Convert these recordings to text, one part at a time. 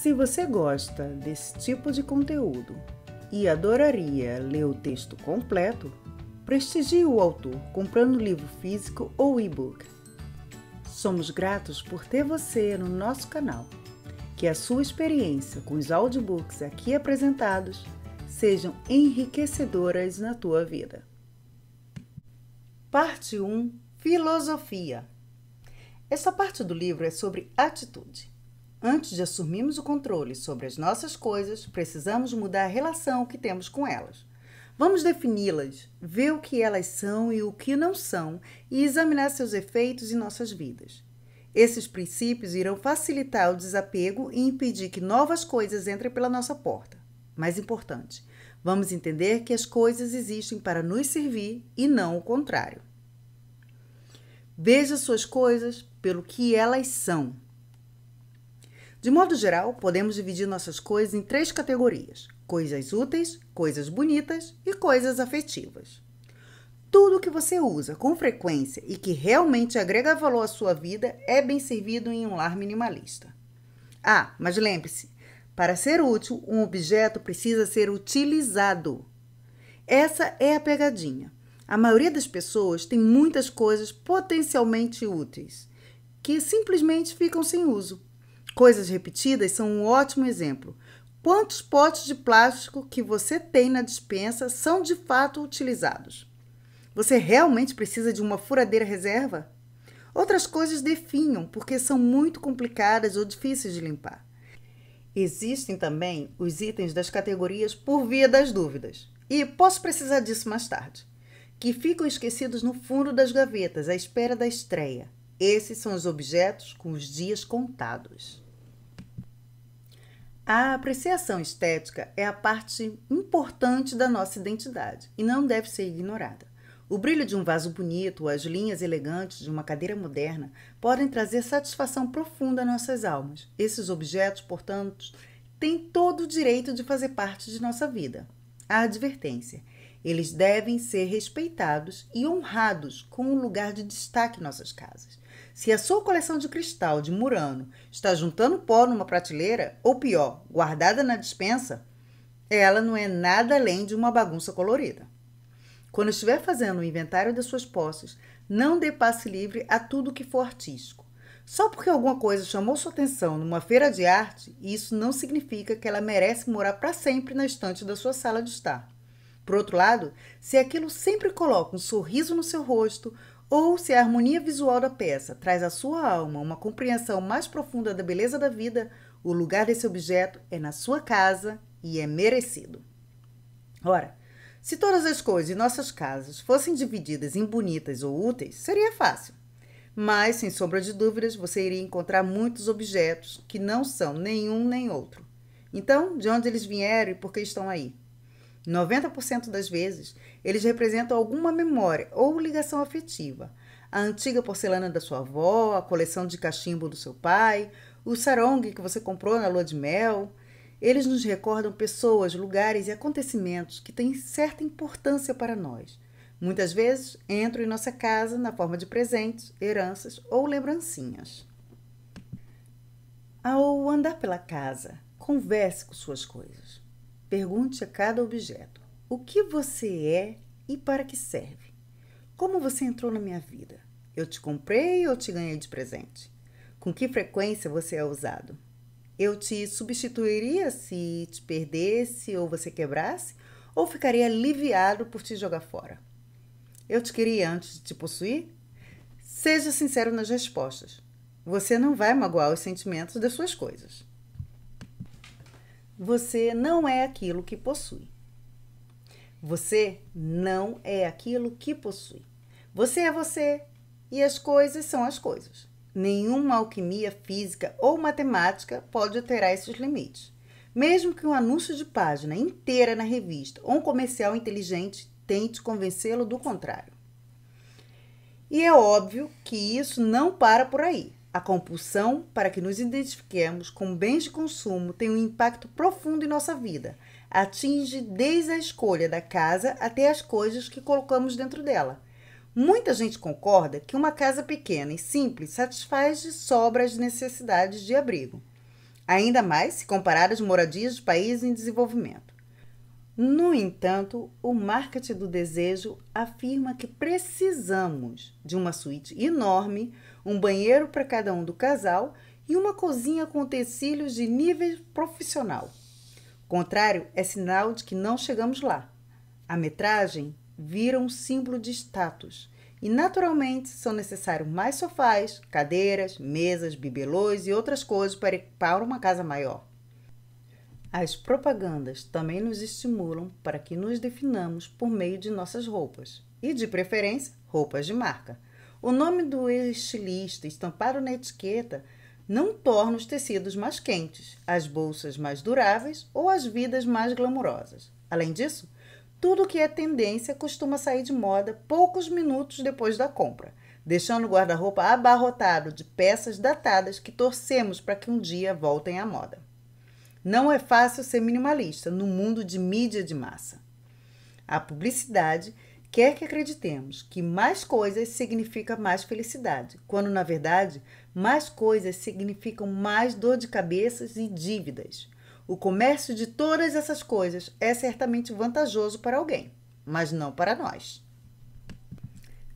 Se você gosta desse tipo de conteúdo e adoraria ler o texto completo, prestigie o autor comprando o livro físico ou e-book. Somos gratos por ter você no nosso canal. Que a sua experiência com os audiobooks aqui apresentados sejam enriquecedoras na tua vida. Parte 1 Filosofia Essa parte do livro é sobre atitude. Antes de assumirmos o controle sobre as nossas coisas, precisamos mudar a relação que temos com elas. Vamos defini-las, ver o que elas são e o que não são e examinar seus efeitos em nossas vidas. Esses princípios irão facilitar o desapego e impedir que novas coisas entrem pela nossa porta. Mais importante, vamos entender que as coisas existem para nos servir e não o contrário. Veja suas coisas pelo que elas são de modo geral, podemos dividir nossas coisas em três categorias: coisas úteis, coisas bonitas e coisas afetivas. Tudo que você usa com frequência e que realmente agrega valor à sua vida é bem servido em um lar minimalista. Ah, mas lembre-se, para ser útil, um objeto precisa ser utilizado. Essa é a pegadinha. A maioria das pessoas tem muitas coisas potencialmente úteis que simplesmente ficam sem uso Coisas repetidas são um ótimo exemplo. Quantos potes de plástico que você tem na dispensa são de fato utilizados? Você realmente precisa de uma furadeira reserva? Outras coisas definham porque são muito complicadas ou difíceis de limpar. Existem também os itens das categorias por via das dúvidas. E posso precisar disso mais tarde. Que ficam esquecidos no fundo das gavetas à espera da estreia. Esses são os objetos com os dias contados. A apreciação estética é a parte importante da nossa identidade e não deve ser ignorada. O brilho de um vaso bonito ou as linhas elegantes de uma cadeira moderna podem trazer satisfação profunda a nossas almas. Esses objetos, portanto, têm todo o direito de fazer parte de nossa vida. A advertência: eles devem ser respeitados e honrados com um lugar de destaque em nossas casas. Se a sua coleção de cristal de Murano está juntando pó numa prateleira, ou pior, guardada na dispensa, ela não é nada além de uma bagunça colorida. Quando estiver fazendo o inventário das suas posses, não dê passe livre a tudo que for artístico. Só porque alguma coisa chamou sua atenção numa feira de arte, isso não significa que ela merece morar para sempre na estante da sua sala de estar. Por outro lado, se aquilo sempre coloca um sorriso no seu rosto, ou se a harmonia visual da peça traz à sua alma uma compreensão mais profunda da beleza da vida, o lugar desse objeto é na sua casa e é merecido. Ora, se todas as coisas em nossas casas fossem divididas em bonitas ou úteis, seria fácil. Mas, sem sombra de dúvidas, você iria encontrar muitos objetos que não são nenhum nem outro. Então, de onde eles vieram e por que estão aí? 90% das vezes, eles representam alguma memória ou ligação afetiva. A antiga porcelana da sua avó, a coleção de cachimbo do seu pai, o sarong que você comprou na lua de mel. Eles nos recordam pessoas, lugares e acontecimentos que têm certa importância para nós. Muitas vezes entram em nossa casa na forma de presentes, heranças ou lembrancinhas. Ao andar pela casa, converse com suas coisas. Pergunte a cada objeto: o que você é e para que serve? Como você entrou na minha vida? Eu te comprei ou te ganhei de presente? Com que frequência você é usado? Eu te substituiria se te perdesse ou você quebrasse? Ou ficaria aliviado por te jogar fora? Eu te queria antes de te possuir? Seja sincero nas respostas. Você não vai magoar os sentimentos das suas coisas. Você não é aquilo que possui. Você não é aquilo que possui. Você é você e as coisas são as coisas. Nenhuma alquimia física ou matemática pode alterar esses limites. Mesmo que um anúncio de página inteira na revista ou um comercial inteligente tente convencê-lo do contrário. E é óbvio que isso não para por aí. A compulsão para que nos identifiquemos com bens de consumo tem um impacto profundo em nossa vida. Atinge desde a escolha da casa até as coisas que colocamos dentro dela. Muita gente concorda que uma casa pequena e simples satisfaz de sobra as necessidades de abrigo, ainda mais se comparar às moradias de países em desenvolvimento. No entanto, o marketing do desejo afirma que precisamos de uma suíte enorme um banheiro para cada um do casal e uma cozinha com utensílios de nível profissional. contrário é sinal de que não chegamos lá. A metragem vira um símbolo de status e, naturalmente, são necessários mais sofás, cadeiras, mesas, bibelôs e outras coisas para equipar uma casa maior. As propagandas também nos estimulam para que nos definamos por meio de nossas roupas e, de preferência, roupas de marca. O nome do estilista estampado na etiqueta não torna os tecidos mais quentes, as bolsas mais duráveis ou as vidas mais glamurosas. Além disso, tudo que é tendência costuma sair de moda poucos minutos depois da compra, deixando o guarda-roupa abarrotado de peças datadas que torcemos para que um dia voltem à moda. Não é fácil ser minimalista no mundo de mídia de massa. A publicidade Quer que acreditemos que mais coisas significa mais felicidade, quando na verdade mais coisas significam mais dor de cabeças e dívidas. O comércio de todas essas coisas é certamente vantajoso para alguém, mas não para nós.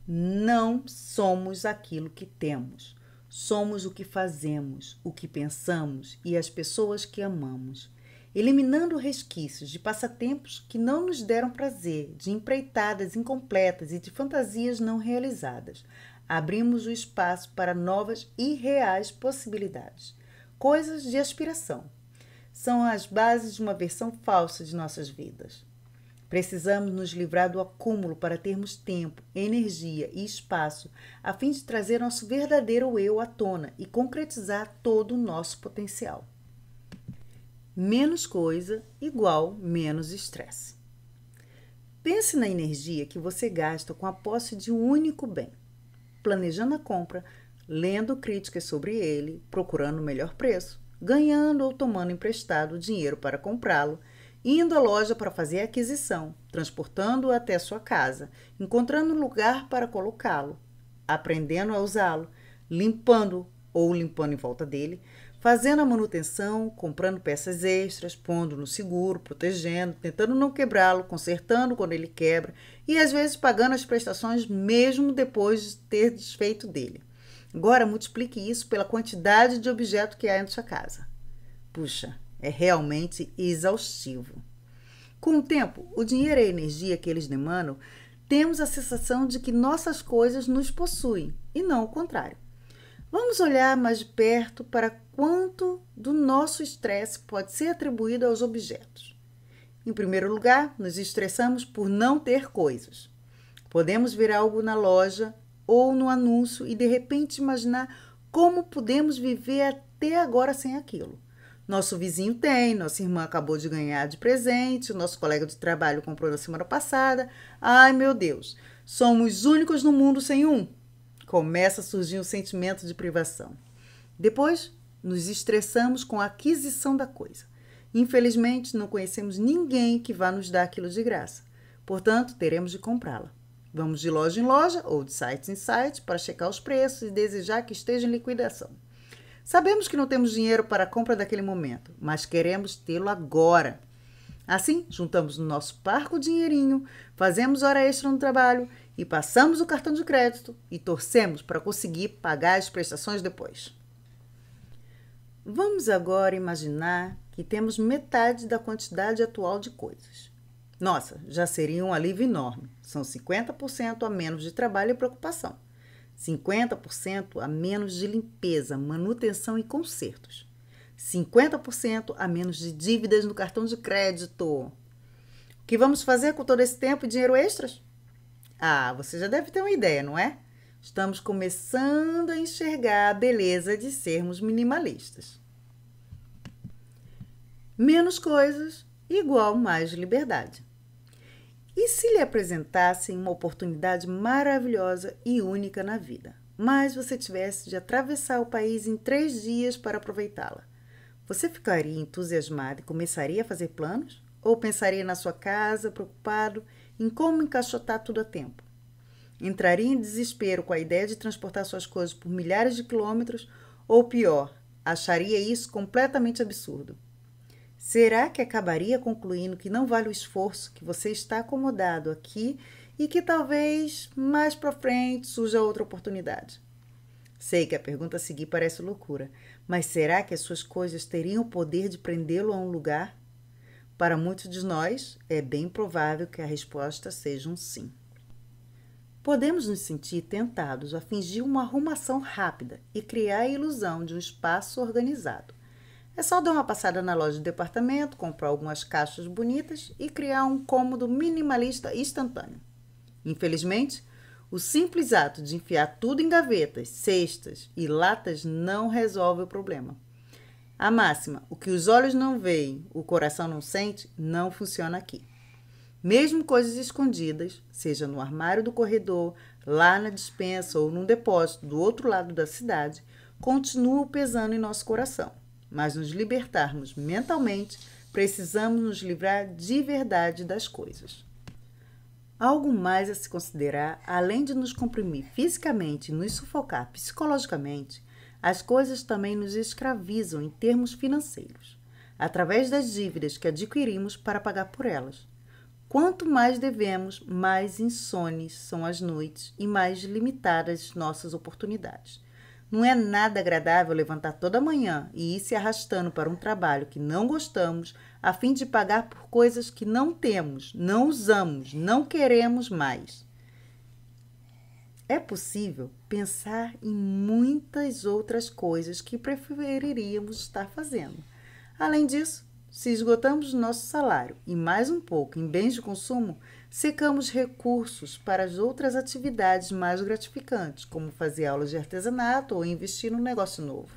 Não somos aquilo que temos. Somos o que fazemos, o que pensamos e as pessoas que amamos eliminando resquícios de passatempos que não nos deram prazer, de empreitadas incompletas e de fantasias não realizadas. Abrimos o espaço para novas e reais possibilidades. Coisas de aspiração. São as bases de uma versão falsa de nossas vidas. Precisamos nos livrar do acúmulo para termos tempo, energia e espaço a fim de trazer nosso verdadeiro eu à tona e concretizar todo o nosso potencial. Menos coisa igual menos estresse. Pense na energia que você gasta com a posse de um único bem, planejando a compra, lendo críticas sobre ele, procurando o melhor preço, ganhando ou tomando emprestado dinheiro para comprá-lo, indo à loja para fazer a aquisição, transportando-o até sua casa, encontrando um lugar para colocá-lo, aprendendo a usá-lo, limpando ou limpando em volta dele, fazendo a manutenção, comprando peças extras, pondo no seguro, protegendo, tentando não quebrá-lo, consertando quando ele quebra e às vezes pagando as prestações mesmo depois de ter desfeito dele. Agora multiplique isso pela quantidade de objeto que há em sua casa. Puxa, é realmente exaustivo. Com o tempo, o dinheiro e a energia que eles demandam, temos a sensação de que nossas coisas nos possuem e não o contrário. Vamos olhar mais de perto para quanto do nosso estresse pode ser atribuído aos objetos. Em primeiro lugar, nos estressamos por não ter coisas. Podemos ver algo na loja ou no anúncio e de repente imaginar como podemos viver até agora sem aquilo. Nosso vizinho tem, nossa irmã acabou de ganhar de presente, nosso colega de trabalho comprou na semana passada. Ai meu Deus, somos únicos no mundo sem um começa a surgir um sentimento de privação. Depois, nos estressamos com a aquisição da coisa. Infelizmente, não conhecemos ninguém que vá nos dar aquilo de graça. Portanto, teremos de comprá-la. Vamos de loja em loja ou de site em site para checar os preços e desejar que esteja em liquidação. Sabemos que não temos dinheiro para a compra daquele momento, mas queremos tê-lo agora. Assim, juntamos no nosso parco dinheirinho, fazemos hora extra no trabalho e passamos o cartão de crédito e torcemos para conseguir pagar as prestações depois. Vamos agora imaginar que temos metade da quantidade atual de coisas. Nossa, já seria um alívio enorme. São 50% a menos de trabalho e preocupação, 50% a menos de limpeza, manutenção e consertos, 50% a menos de dívidas no cartão de crédito. O que vamos fazer com todo esse tempo e dinheiro extras? Ah, você já deve ter uma ideia, não é? Estamos começando a enxergar a beleza de sermos minimalistas. Menos coisas, igual mais liberdade. E se lhe apresentassem uma oportunidade maravilhosa e única na vida, mas você tivesse de atravessar o país em três dias para aproveitá-la? Você ficaria entusiasmado e começaria a fazer planos? Ou pensaria na sua casa, preocupado em como encaixotar tudo a tempo. Entraria em desespero com a ideia de transportar suas coisas por milhares de quilômetros, ou pior, acharia isso completamente absurdo. Será que acabaria concluindo que não vale o esforço, que você está acomodado aqui e que talvez mais para frente surja outra oportunidade? Sei que a pergunta a seguir parece loucura, mas será que as suas coisas teriam o poder de prendê-lo a um lugar? Para muitos de nós, é bem provável que a resposta seja um sim. Podemos nos sentir tentados a fingir uma arrumação rápida e criar a ilusão de um espaço organizado. É só dar uma passada na loja de departamento, comprar algumas caixas bonitas e criar um cômodo minimalista instantâneo. Infelizmente, o simples ato de enfiar tudo em gavetas, cestas e latas não resolve o problema. A máxima, o que os olhos não veem, o coração não sente, não funciona aqui. Mesmo coisas escondidas, seja no armário do corredor, lá na dispensa ou num depósito do outro lado da cidade, continuam pesando em nosso coração. Mas nos libertarmos mentalmente, precisamos nos livrar de verdade das coisas. Algo mais a se considerar, além de nos comprimir fisicamente e nos sufocar psicologicamente, as coisas também nos escravizam em termos financeiros, através das dívidas que adquirimos para pagar por elas. Quanto mais devemos, mais insones são as noites e mais limitadas nossas oportunidades. Não é nada agradável levantar toda manhã e ir se arrastando para um trabalho que não gostamos a fim de pagar por coisas que não temos, não usamos, não queremos mais. É possível pensar em muitas outras coisas que preferiríamos estar fazendo. Além disso, se esgotamos nosso salário e mais um pouco em bens de consumo, secamos recursos para as outras atividades mais gratificantes, como fazer aulas de artesanato ou investir num negócio novo.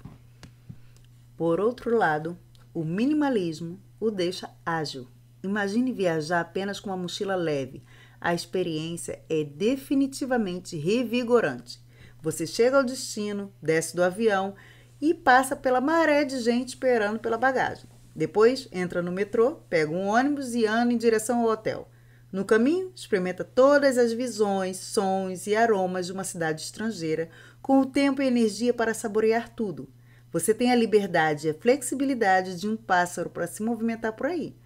Por outro lado, o minimalismo o deixa ágil. Imagine viajar apenas com uma mochila leve a experiência é definitivamente revigorante. Você chega ao destino, desce do avião e passa pela maré de gente esperando pela bagagem. Depois entra no metrô, pega um ônibus e anda em direção ao hotel. No caminho, experimenta todas as visões, sons e aromas de uma cidade estrangeira, com o tempo e energia para saborear tudo. Você tem a liberdade e a flexibilidade de um pássaro para se movimentar por aí.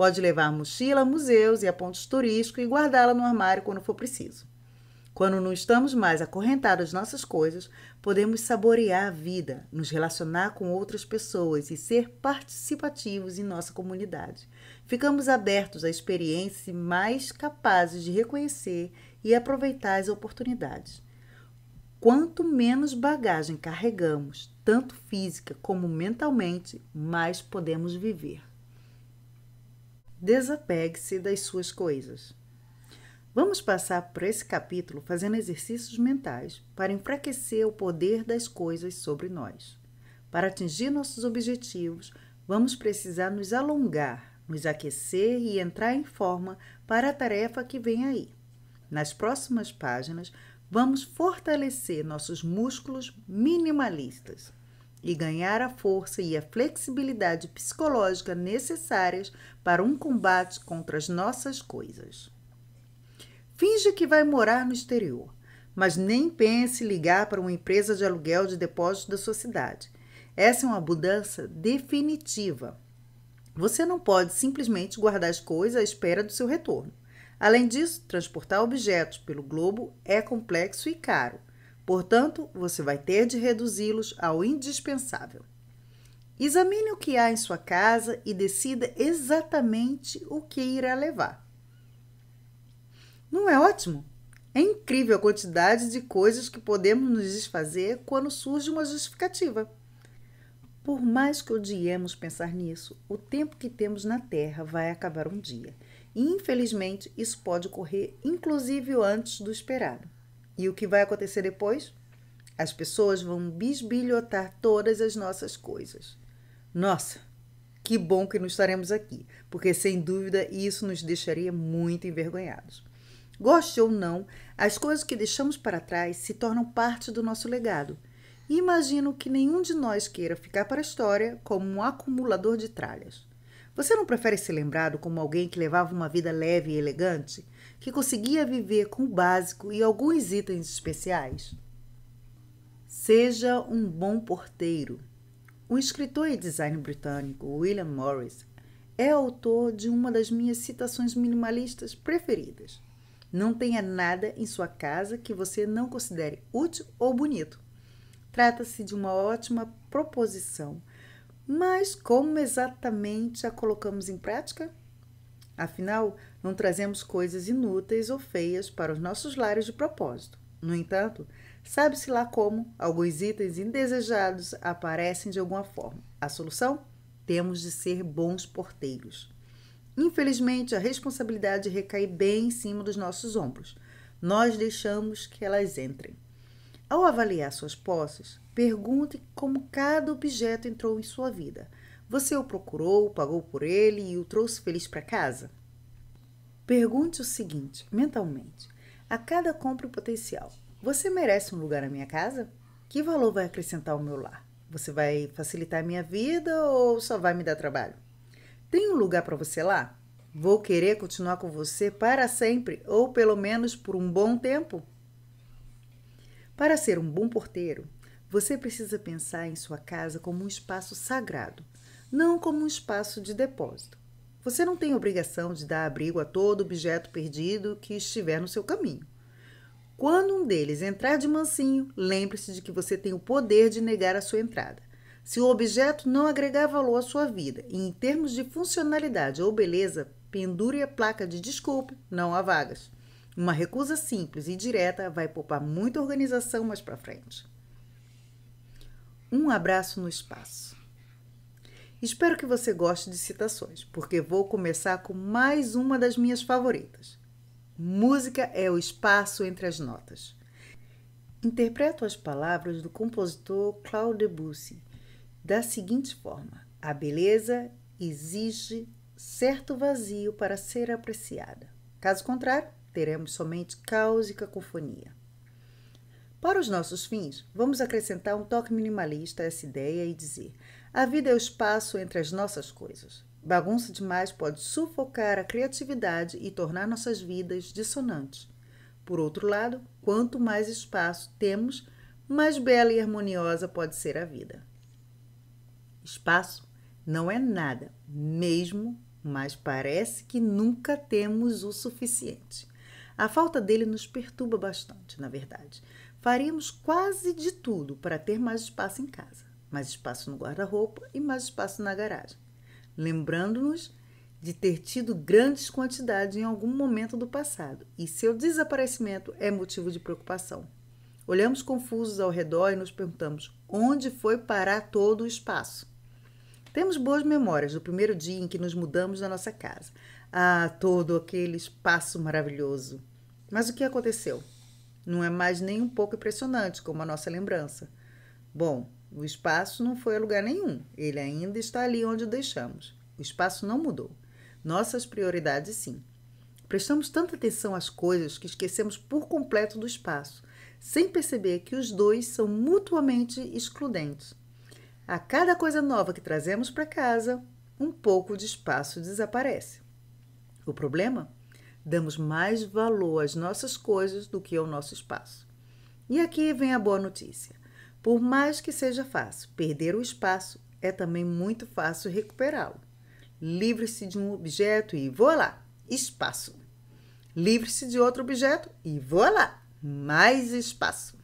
Pode levar a mochila a museus e a pontos turísticos e guardá-la no armário quando for preciso. Quando não estamos mais acorrentados às nossas coisas, podemos saborear a vida, nos relacionar com outras pessoas e ser participativos em nossa comunidade. Ficamos abertos à experiência e mais capazes de reconhecer e aproveitar as oportunidades. Quanto menos bagagem carregamos, tanto física como mentalmente, mais podemos viver. Desapegue-se das suas coisas. Vamos passar por esse capítulo fazendo exercícios mentais para enfraquecer o poder das coisas sobre nós. Para atingir nossos objetivos, vamos precisar nos alongar, nos aquecer e entrar em forma para a tarefa que vem aí. Nas próximas páginas, vamos fortalecer nossos músculos minimalistas e ganhar a força e a flexibilidade psicológica necessárias para um combate contra as nossas coisas. Finge que vai morar no exterior, mas nem pense ligar para uma empresa de aluguel de depósito da sua cidade. Essa é uma mudança definitiva. Você não pode simplesmente guardar as coisas à espera do seu retorno. Além disso, transportar objetos pelo globo é complexo e caro. Portanto, você vai ter de reduzi-los ao indispensável. Examine o que há em sua casa e decida exatamente o que irá levar. Não é ótimo? É incrível a quantidade de coisas que podemos nos desfazer quando surge uma justificativa. Por mais que odiemos pensar nisso, o tempo que temos na Terra vai acabar um dia. E, infelizmente, isso pode ocorrer inclusive antes do esperado. E o que vai acontecer depois? As pessoas vão bisbilhotar todas as nossas coisas. Nossa, que bom que não estaremos aqui, porque sem dúvida isso nos deixaria muito envergonhados. Goste ou não, as coisas que deixamos para trás se tornam parte do nosso legado. E imagino que nenhum de nós queira ficar para a história como um acumulador de tralhas. Você não prefere ser lembrado como alguém que levava uma vida leve e elegante, que conseguia viver com o básico e alguns itens especiais. Seja um bom porteiro. O escritor e designer britânico William Morris é autor de uma das minhas citações minimalistas preferidas. Não tenha nada em sua casa que você não considere útil ou bonito. Trata-se de uma ótima proposição, mas como exatamente a colocamos em prática? Afinal, não trazemos coisas inúteis ou feias para os nossos lares de propósito. No entanto, sabe-se lá como alguns itens indesejados aparecem de alguma forma. A solução? Temos de ser bons porteiros. Infelizmente, a responsabilidade recai bem em cima dos nossos ombros. Nós deixamos que elas entrem. Ao avaliar suas posses, pergunte como cada objeto entrou em sua vida. Você o procurou, pagou por ele e o trouxe feliz para casa? Pergunte o seguinte, mentalmente: a cada compra potencial, você merece um lugar na minha casa? Que valor vai acrescentar ao meu lar? Você vai facilitar a minha vida ou só vai me dar trabalho? Tem um lugar para você lá? Vou querer continuar com você para sempre ou pelo menos por um bom tempo? Para ser um bom porteiro, você precisa pensar em sua casa como um espaço sagrado, não como um espaço de depósito. Você não tem obrigação de dar abrigo a todo objeto perdido que estiver no seu caminho. Quando um deles entrar de mansinho, lembre-se de que você tem o poder de negar a sua entrada. Se o objeto não agregar valor à sua vida e em termos de funcionalidade ou beleza, pendure a placa de desculpe, não há vagas. Uma recusa simples e direta vai poupar muita organização mais para frente. Um abraço no espaço. Espero que você goste de citações, porque vou começar com mais uma das minhas favoritas. Música é o espaço entre as notas. Interpreto as palavras do compositor Claude Debussy da seguinte forma: a beleza exige certo vazio para ser apreciada. Caso contrário, teremos somente caos e cacofonia. Para os nossos fins, vamos acrescentar um toque minimalista a essa ideia e dizer: a vida é o espaço entre as nossas coisas. Bagunça demais pode sufocar a criatividade e tornar nossas vidas dissonantes. Por outro lado, quanto mais espaço temos, mais bela e harmoniosa pode ser a vida. Espaço não é nada, mesmo, mas parece que nunca temos o suficiente. A falta dele nos perturba bastante, na verdade. Faríamos quase de tudo para ter mais espaço em casa mais espaço no guarda-roupa e mais espaço na garagem, lembrando-nos de ter tido grandes quantidades em algum momento do passado, e seu desaparecimento é motivo de preocupação. Olhamos confusos ao redor e nos perguntamos onde foi parar todo o espaço. Temos boas memórias do primeiro dia em que nos mudamos da nossa casa. Ah, todo aquele espaço maravilhoso! Mas o que aconteceu? Não é mais nem um pouco impressionante como a nossa lembrança. Bom, o espaço não foi a lugar nenhum, ele ainda está ali onde o deixamos. O espaço não mudou. Nossas prioridades, sim. Prestamos tanta atenção às coisas que esquecemos por completo do espaço, sem perceber que os dois são mutuamente excludentes. A cada coisa nova que trazemos para casa, um pouco de espaço desaparece. O problema? Damos mais valor às nossas coisas do que ao nosso espaço. E aqui vem a boa notícia. Por mais que seja fácil perder o espaço, é também muito fácil recuperá-lo. Livre-se de um objeto e voa lá, espaço. Livre-se de outro objeto e voa lá, mais espaço.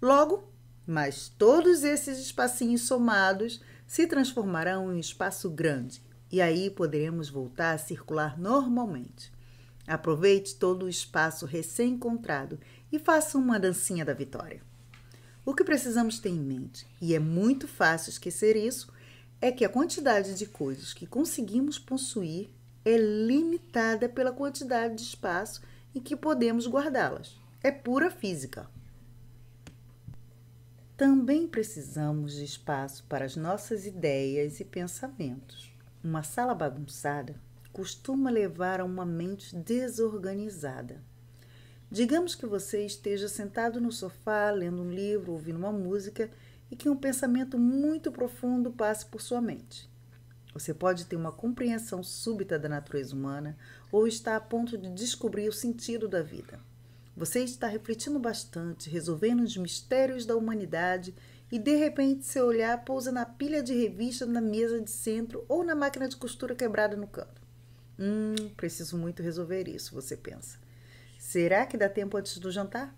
Logo, mas todos esses espacinhos somados se transformarão em um espaço grande e aí poderemos voltar a circular normalmente. Aproveite todo o espaço recém-encontrado e faça uma dancinha da vitória. O que precisamos ter em mente, e é muito fácil esquecer isso, é que a quantidade de coisas que conseguimos possuir é limitada pela quantidade de espaço em que podemos guardá-las. É pura física. Também precisamos de espaço para as nossas ideias e pensamentos. Uma sala bagunçada costuma levar a uma mente desorganizada. Digamos que você esteja sentado no sofá, lendo um livro, ouvindo uma música e que um pensamento muito profundo passe por sua mente. Você pode ter uma compreensão súbita da natureza humana ou está a ponto de descobrir o sentido da vida. Você está refletindo bastante, resolvendo os mistérios da humanidade e de repente seu olhar pousa na pilha de revista na mesa de centro ou na máquina de costura quebrada no canto. Hum, preciso muito resolver isso, você pensa. Será que dá tempo antes do jantar?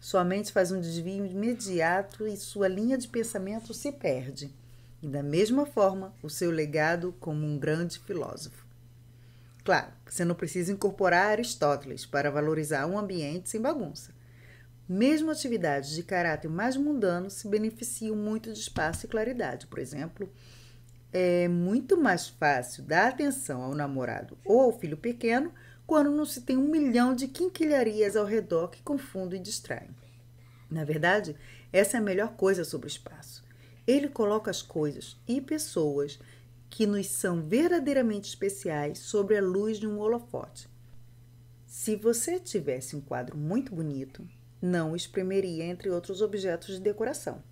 Sua mente faz um desvio imediato e sua linha de pensamento se perde. E da mesma forma, o seu legado como um grande filósofo. Claro, você não precisa incorporar Aristóteles para valorizar um ambiente sem bagunça. Mesmo atividades de caráter mais mundano se beneficiam muito de espaço e claridade. Por exemplo, é muito mais fácil dar atenção ao namorado ou ao filho pequeno quando não se tem um milhão de quinquilharias ao redor que confundem e distraem. Na verdade, essa é a melhor coisa sobre o espaço. Ele coloca as coisas e pessoas que nos são verdadeiramente especiais sobre a luz de um holofote. Se você tivesse um quadro muito bonito, não o espremeria entre outros objetos de decoração.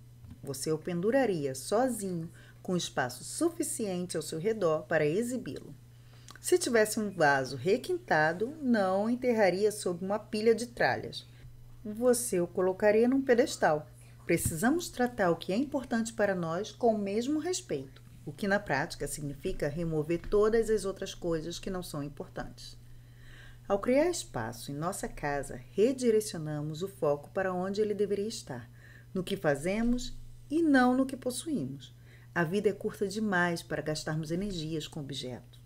Você o penduraria sozinho, com espaço suficiente ao seu redor para exibi-lo. Se tivesse um vaso requintado, não enterraria sob uma pilha de tralhas. Você o colocaria num pedestal. Precisamos tratar o que é importante para nós com o mesmo respeito, o que na prática significa remover todas as outras coisas que não são importantes. Ao criar espaço em nossa casa, redirecionamos o foco para onde ele deveria estar, no que fazemos e não no que possuímos. A vida é curta demais para gastarmos energias com objetos.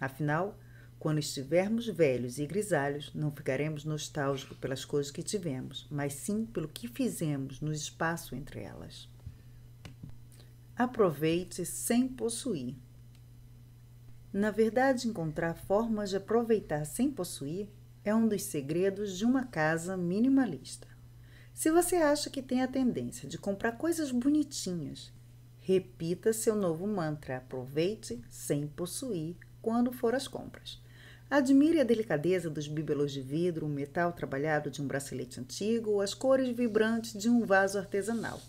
Afinal, quando estivermos velhos e grisalhos, não ficaremos nostálgicos pelas coisas que tivemos, mas sim pelo que fizemos no espaço entre elas. Aproveite sem possuir. Na verdade, encontrar formas de aproveitar sem possuir é um dos segredos de uma casa minimalista. Se você acha que tem a tendência de comprar coisas bonitinhas, repita seu novo mantra: aproveite sem possuir quando for às compras. Admire a delicadeza dos bibelôs de vidro, o metal trabalhado de um bracelete antigo ou as cores vibrantes de um vaso artesanal.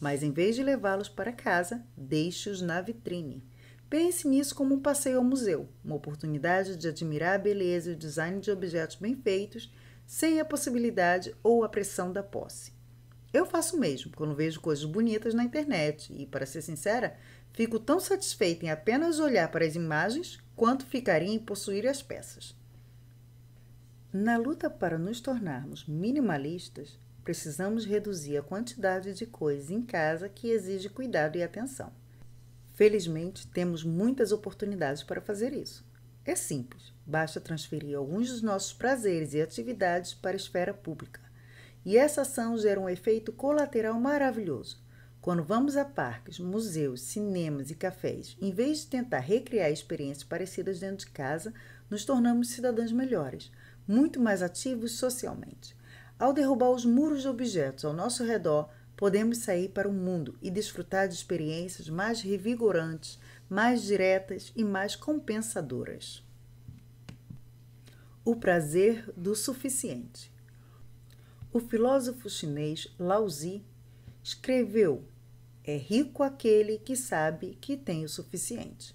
Mas em vez de levá-los para casa, deixe-os na vitrine. Pense nisso como um passeio ao museu, uma oportunidade de admirar a beleza e o design de objetos bem feitos, sem a possibilidade ou a pressão da posse. Eu faço o mesmo quando vejo coisas bonitas na internet e, para ser sincera, Fico tão satisfeita em apenas olhar para as imagens quanto ficaria em possuir as peças. Na luta para nos tornarmos minimalistas, precisamos reduzir a quantidade de coisas em casa que exige cuidado e atenção. Felizmente, temos muitas oportunidades para fazer isso. É simples, basta transferir alguns dos nossos prazeres e atividades para a esfera pública. E essa ação gera um efeito colateral maravilhoso quando vamos a parques, museus, cinemas e cafés, em vez de tentar recriar experiências parecidas dentro de casa, nos tornamos cidadãos melhores, muito mais ativos socialmente. Ao derrubar os muros de objetos ao nosso redor, podemos sair para o mundo e desfrutar de experiências mais revigorantes, mais diretas e mais compensadoras. O prazer do suficiente. O filósofo chinês Lao Tzu escreveu é rico aquele que sabe que tem o suficiente.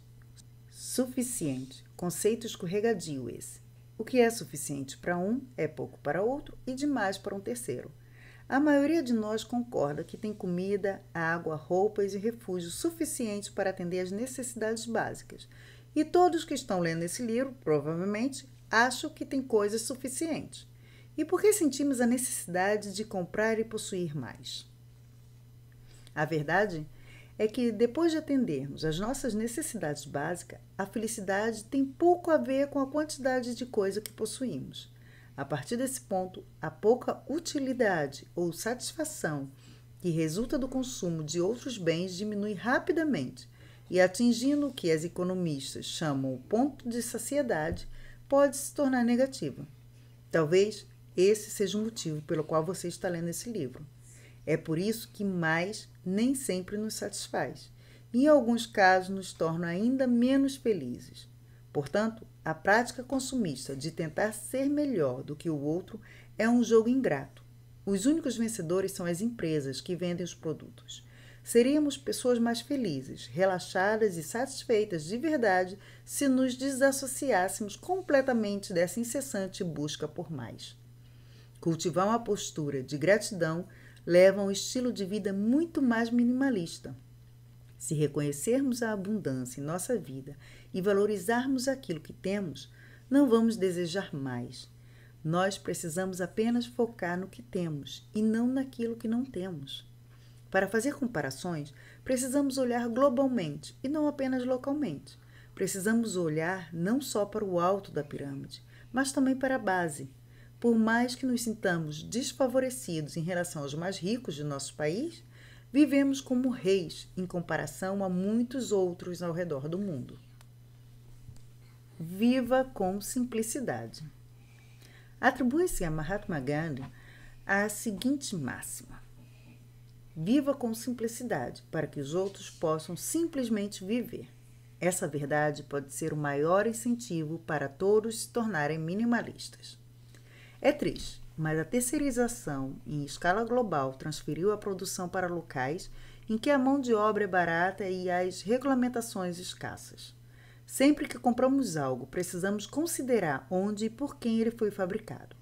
Suficiente, conceito escorregadio esse. O que é suficiente para um é pouco para outro e demais para um terceiro. A maioria de nós concorda que tem comida, água, roupas e refúgio suficiente para atender às necessidades básicas. E todos que estão lendo esse livro, provavelmente, acham que tem coisas suficientes. E por que sentimos a necessidade de comprar e possuir mais? A verdade é que, depois de atendermos às nossas necessidades básicas, a felicidade tem pouco a ver com a quantidade de coisa que possuímos. A partir desse ponto, a pouca utilidade ou satisfação que resulta do consumo de outros bens diminui rapidamente e, atingindo o que as economistas chamam o ponto de saciedade, pode se tornar negativa. Talvez esse seja o motivo pelo qual você está lendo esse livro. É por isso que mais nem sempre nos satisfaz e, em alguns casos, nos torna ainda menos felizes. Portanto, a prática consumista de tentar ser melhor do que o outro é um jogo ingrato. Os únicos vencedores são as empresas que vendem os produtos. Seríamos pessoas mais felizes, relaxadas e satisfeitas de verdade se nos desassociássemos completamente dessa incessante busca por mais. Cultivar uma postura de gratidão levam um estilo de vida muito mais minimalista. Se reconhecermos a abundância em nossa vida e valorizarmos aquilo que temos, não vamos desejar mais. Nós precisamos apenas focar no que temos e não naquilo que não temos. Para fazer comparações, precisamos olhar globalmente e não apenas localmente. Precisamos olhar não só para o alto da pirâmide, mas também para a base, por mais que nos sintamos desfavorecidos em relação aos mais ricos de nosso país, vivemos como reis em comparação a muitos outros ao redor do mundo. Viva com simplicidade. Atribui-se a Mahatma Gandhi a seguinte máxima: Viva com simplicidade, para que os outros possam simplesmente viver. Essa verdade pode ser o maior incentivo para todos se tornarem minimalistas. É triste, mas a terceirização em escala global transferiu a produção para locais em que a mão de obra é barata e as regulamentações escassas. Sempre que compramos algo, precisamos considerar onde e por quem ele foi fabricado.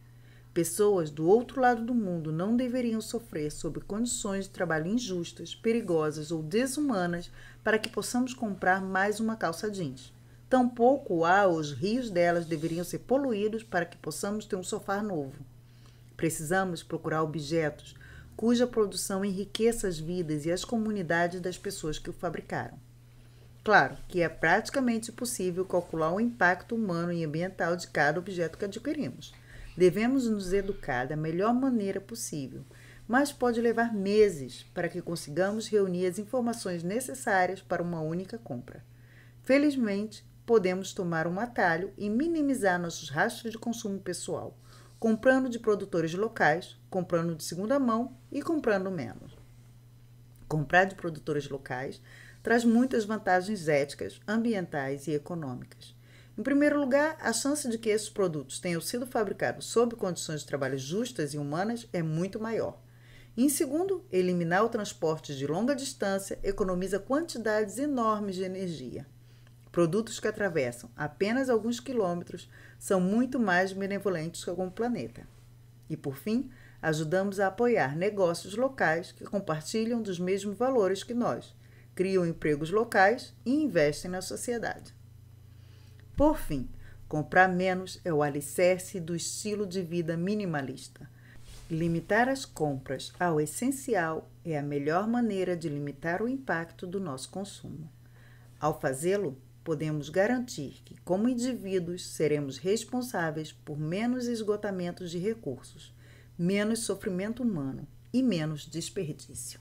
Pessoas do outro lado do mundo não deveriam sofrer sob condições de trabalho injustas, perigosas ou desumanas para que possamos comprar mais uma calça jeans. Tampouco há os rios delas deveriam ser poluídos para que possamos ter um sofá novo. Precisamos procurar objetos cuja produção enriqueça as vidas e as comunidades das pessoas que o fabricaram. Claro que é praticamente impossível calcular o impacto humano e ambiental de cada objeto que adquirimos. Devemos nos educar da melhor maneira possível, mas pode levar meses para que consigamos reunir as informações necessárias para uma única compra. Felizmente, podemos tomar um atalho e minimizar nossos rastros de consumo pessoal, comprando de produtores locais, comprando de segunda mão e comprando menos. Comprar de produtores locais traz muitas vantagens éticas, ambientais e econômicas. Em primeiro lugar, a chance de que esses produtos tenham sido fabricados sob condições de trabalho justas e humanas é muito maior. Em segundo, eliminar o transporte de longa distância economiza quantidades enormes de energia. Produtos que atravessam apenas alguns quilômetros são muito mais benevolentes com o planeta. E por fim, ajudamos a apoiar negócios locais que compartilham dos mesmos valores que nós, criam empregos locais e investem na sociedade. Por fim, comprar menos é o alicerce do estilo de vida minimalista. Limitar as compras ao essencial é a melhor maneira de limitar o impacto do nosso consumo. Ao fazê-lo, podemos garantir que, como indivíduos, seremos responsáveis por menos esgotamento de recursos, menos sofrimento humano e menos desperdício.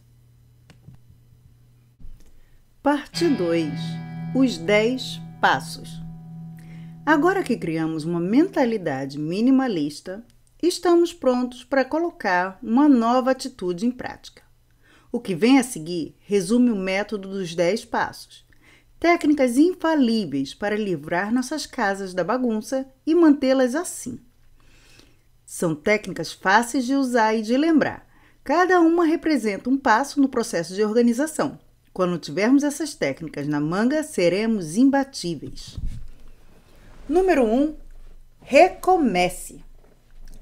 Parte 2: Os 10 Passos. Agora que criamos uma mentalidade minimalista, estamos prontos para colocar uma nova atitude em prática. O que vem a seguir resume o método dos 10 passos Técnicas infalíveis para livrar nossas casas da bagunça e mantê-las assim. São técnicas fáceis de usar e de lembrar. Cada uma representa um passo no processo de organização. Quando tivermos essas técnicas na manga, seremos imbatíveis. Número 1. Um, recomece.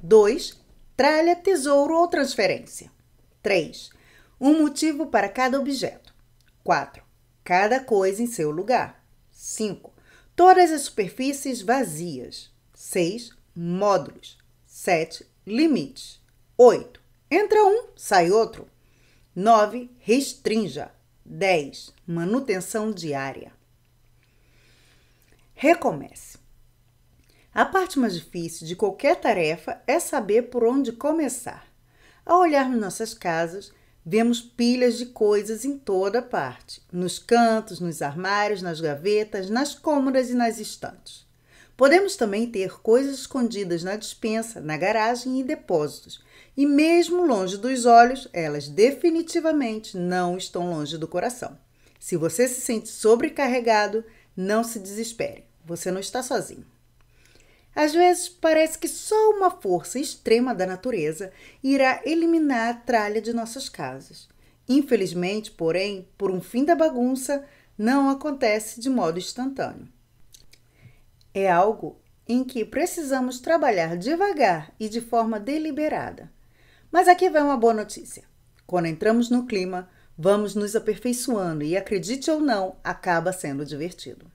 2. Tralha, tesouro ou transferência. 3. Um motivo para cada objeto. 4 cada coisa em seu lugar. 5. Todas as superfícies vazias. 6. Módulos. 7. Limites. 8. Entra um, sai outro. 9. Restrinja. 10. Manutenção diária. Recomece. A parte mais difícil de qualquer tarefa é saber por onde começar. Ao olharmos nossas casas, Vemos pilhas de coisas em toda parte: nos cantos, nos armários, nas gavetas, nas cômodas e nas estantes. Podemos também ter coisas escondidas na dispensa, na garagem e depósitos. E mesmo longe dos olhos, elas definitivamente não estão longe do coração. Se você se sente sobrecarregado, não se desespere. Você não está sozinho. Às vezes parece que só uma força extrema da natureza irá eliminar a tralha de nossas casas. Infelizmente, porém, por um fim da bagunça, não acontece de modo instantâneo. É algo em que precisamos trabalhar devagar e de forma deliberada. Mas aqui vai uma boa notícia. Quando entramos no clima, vamos nos aperfeiçoando e, acredite ou não, acaba sendo divertido.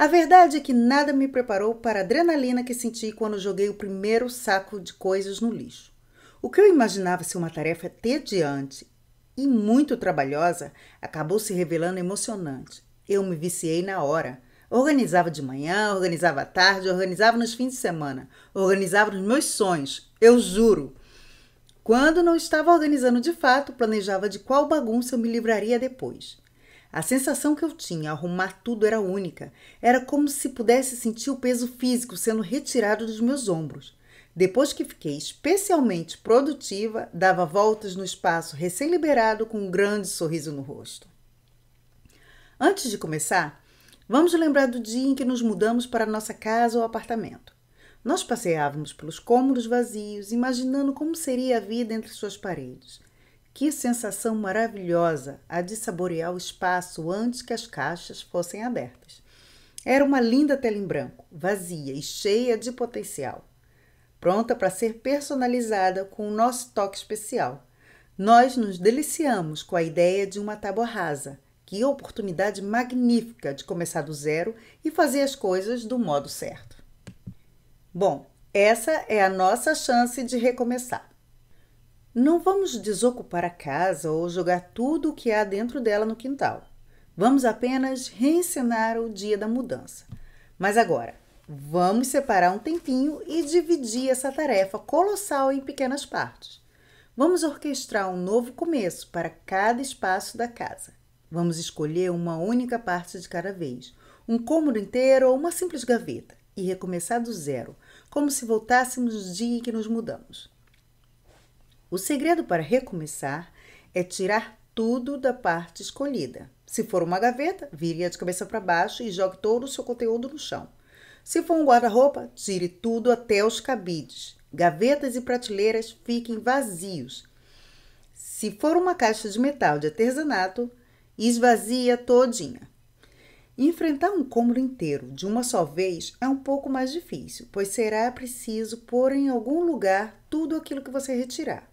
A verdade é que nada me preparou para a adrenalina que senti quando joguei o primeiro saco de coisas no lixo. O que eu imaginava ser uma tarefa tediante e muito trabalhosa acabou se revelando emocionante. Eu me viciei na hora. Organizava de manhã, organizava à tarde, organizava nos fins de semana, organizava nos meus sonhos, eu juro. Quando não estava organizando de fato, planejava de qual bagunça eu me livraria depois. A sensação que eu tinha ao arrumar tudo era única. Era como se pudesse sentir o peso físico sendo retirado dos meus ombros. Depois que fiquei especialmente produtiva, dava voltas no espaço recém-liberado com um grande sorriso no rosto. Antes de começar, vamos lembrar do dia em que nos mudamos para nossa casa ou apartamento. Nós passeávamos pelos cômodos vazios, imaginando como seria a vida entre suas paredes. Que sensação maravilhosa a de saborear o espaço antes que as caixas fossem abertas. Era uma linda tela em branco, vazia e cheia de potencial, pronta para ser personalizada com o nosso toque especial. Nós nos deliciamos com a ideia de uma tábua rasa. Que oportunidade magnífica de começar do zero e fazer as coisas do modo certo. Bom, essa é a nossa chance de recomeçar. Não vamos desocupar a casa ou jogar tudo o que há dentro dela no quintal. Vamos apenas reencenar o dia da mudança. Mas agora, vamos separar um tempinho e dividir essa tarefa colossal em pequenas partes. Vamos orquestrar um novo começo para cada espaço da casa. Vamos escolher uma única parte de cada vez, um cômodo inteiro ou uma simples gaveta, e recomeçar do zero, como se voltássemos no dia em que nos mudamos. O segredo para recomeçar é tirar tudo da parte escolhida. Se for uma gaveta, vire-a de cabeça para baixo e jogue todo o seu conteúdo no chão. Se for um guarda-roupa, tire tudo até os cabides. Gavetas e prateleiras fiquem vazios. Se for uma caixa de metal de artesanato, esvazia todinha. Enfrentar um cômodo inteiro de uma só vez é um pouco mais difícil, pois será preciso pôr em algum lugar tudo aquilo que você retirar.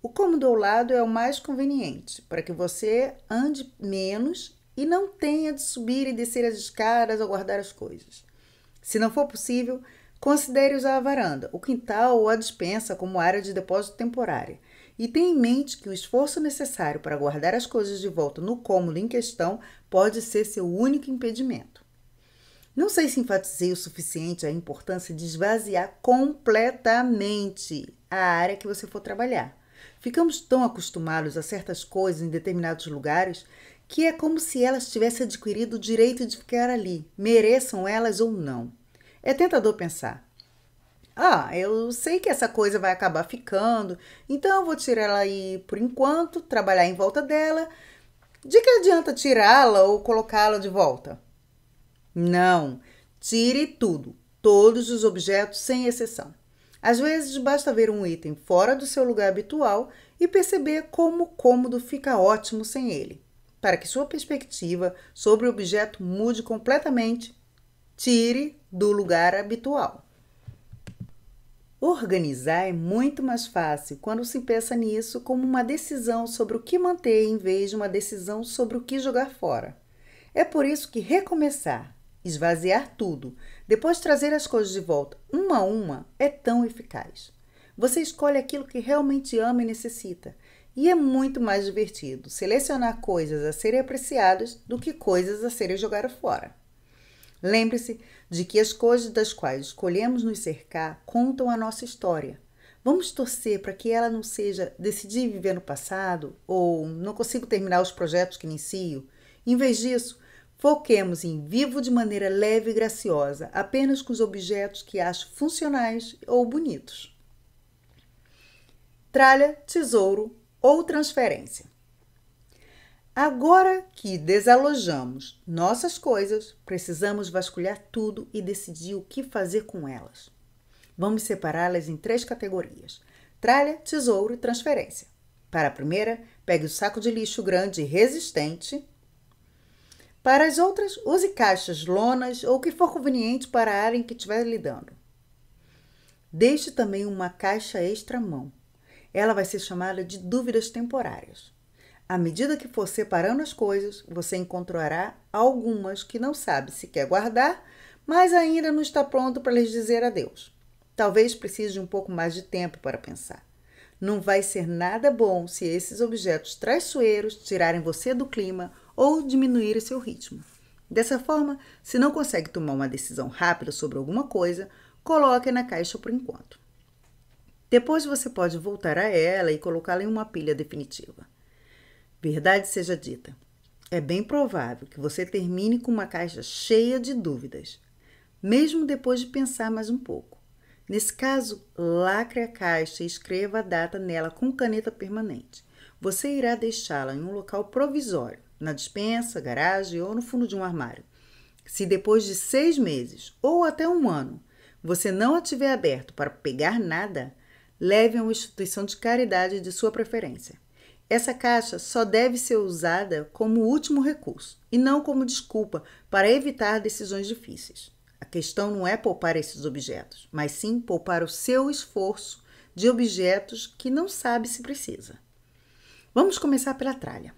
O cômodo ao lado é o mais conveniente para que você ande menos e não tenha de subir e descer as escadas ou guardar as coisas. Se não for possível, considere usar a varanda, o quintal ou a dispensa como área de depósito temporária. E tenha em mente que o esforço necessário para guardar as coisas de volta no cômodo em questão pode ser seu único impedimento. Não sei se enfatizei o suficiente a importância de esvaziar completamente a área que você for trabalhar Ficamos tão acostumados a certas coisas em determinados lugares que é como se elas tivessem adquirido o direito de ficar ali, mereçam elas ou não. É tentador pensar: ah, eu sei que essa coisa vai acabar ficando, então eu vou tirar ela aí por enquanto, trabalhar em volta dela. De que adianta tirá-la ou colocá-la de volta? Não, tire tudo, todos os objetos sem exceção. Às vezes basta ver um item fora do seu lugar habitual e perceber como o cômodo fica ótimo sem ele, para que sua perspectiva sobre o objeto mude completamente, tire do lugar habitual. Organizar é muito mais fácil quando se pensa nisso como uma decisão sobre o que manter em vez de uma decisão sobre o que jogar fora. É por isso que recomeçar, esvaziar tudo, depois trazer as coisas de volta uma a uma é tão eficaz. Você escolhe aquilo que realmente ama e necessita. E é muito mais divertido selecionar coisas a serem apreciadas do que coisas a serem jogadas fora. Lembre-se de que as coisas das quais escolhemos nos cercar contam a nossa história. Vamos torcer para que ela não seja decidir viver no passado ou não consigo terminar os projetos que inicio. Em vez disso, Foquemos em vivo de maneira leve e graciosa, apenas com os objetos que acho funcionais ou bonitos. Tralha, tesouro ou transferência. Agora que desalojamos nossas coisas, precisamos vasculhar tudo e decidir o que fazer com elas. Vamos separá-las em três categorias: tralha, tesouro e transferência. Para a primeira, pegue o saco de lixo grande e resistente para as outras, use caixas, lonas ou o que for conveniente para a área em que estiver lidando. Deixe também uma caixa extra mão. Ela vai ser chamada de dúvidas temporárias. À medida que for separando as coisas, você encontrará algumas que não sabe se quer guardar, mas ainda não está pronto para lhes dizer adeus. Talvez precise de um pouco mais de tempo para pensar. Não vai ser nada bom se esses objetos traiçoeiros tirarem você do clima ou diminuir seu ritmo. Dessa forma, se não consegue tomar uma decisão rápida sobre alguma coisa, coloque na caixa por enquanto. Depois você pode voltar a ela e colocá-la em uma pilha definitiva. Verdade seja dita, é bem provável que você termine com uma caixa cheia de dúvidas, mesmo depois de pensar mais um pouco. Nesse caso, lacre a caixa e escreva a data nela com caneta permanente. Você irá deixá-la em um local provisório na dispensa, garagem ou no fundo de um armário. Se depois de seis meses ou até um ano você não a tiver aberto para pegar nada, leve a uma instituição de caridade de sua preferência. Essa caixa só deve ser usada como último recurso e não como desculpa para evitar decisões difíceis. A questão não é poupar esses objetos, mas sim poupar o seu esforço de objetos que não sabe se precisa. Vamos começar pela tralha.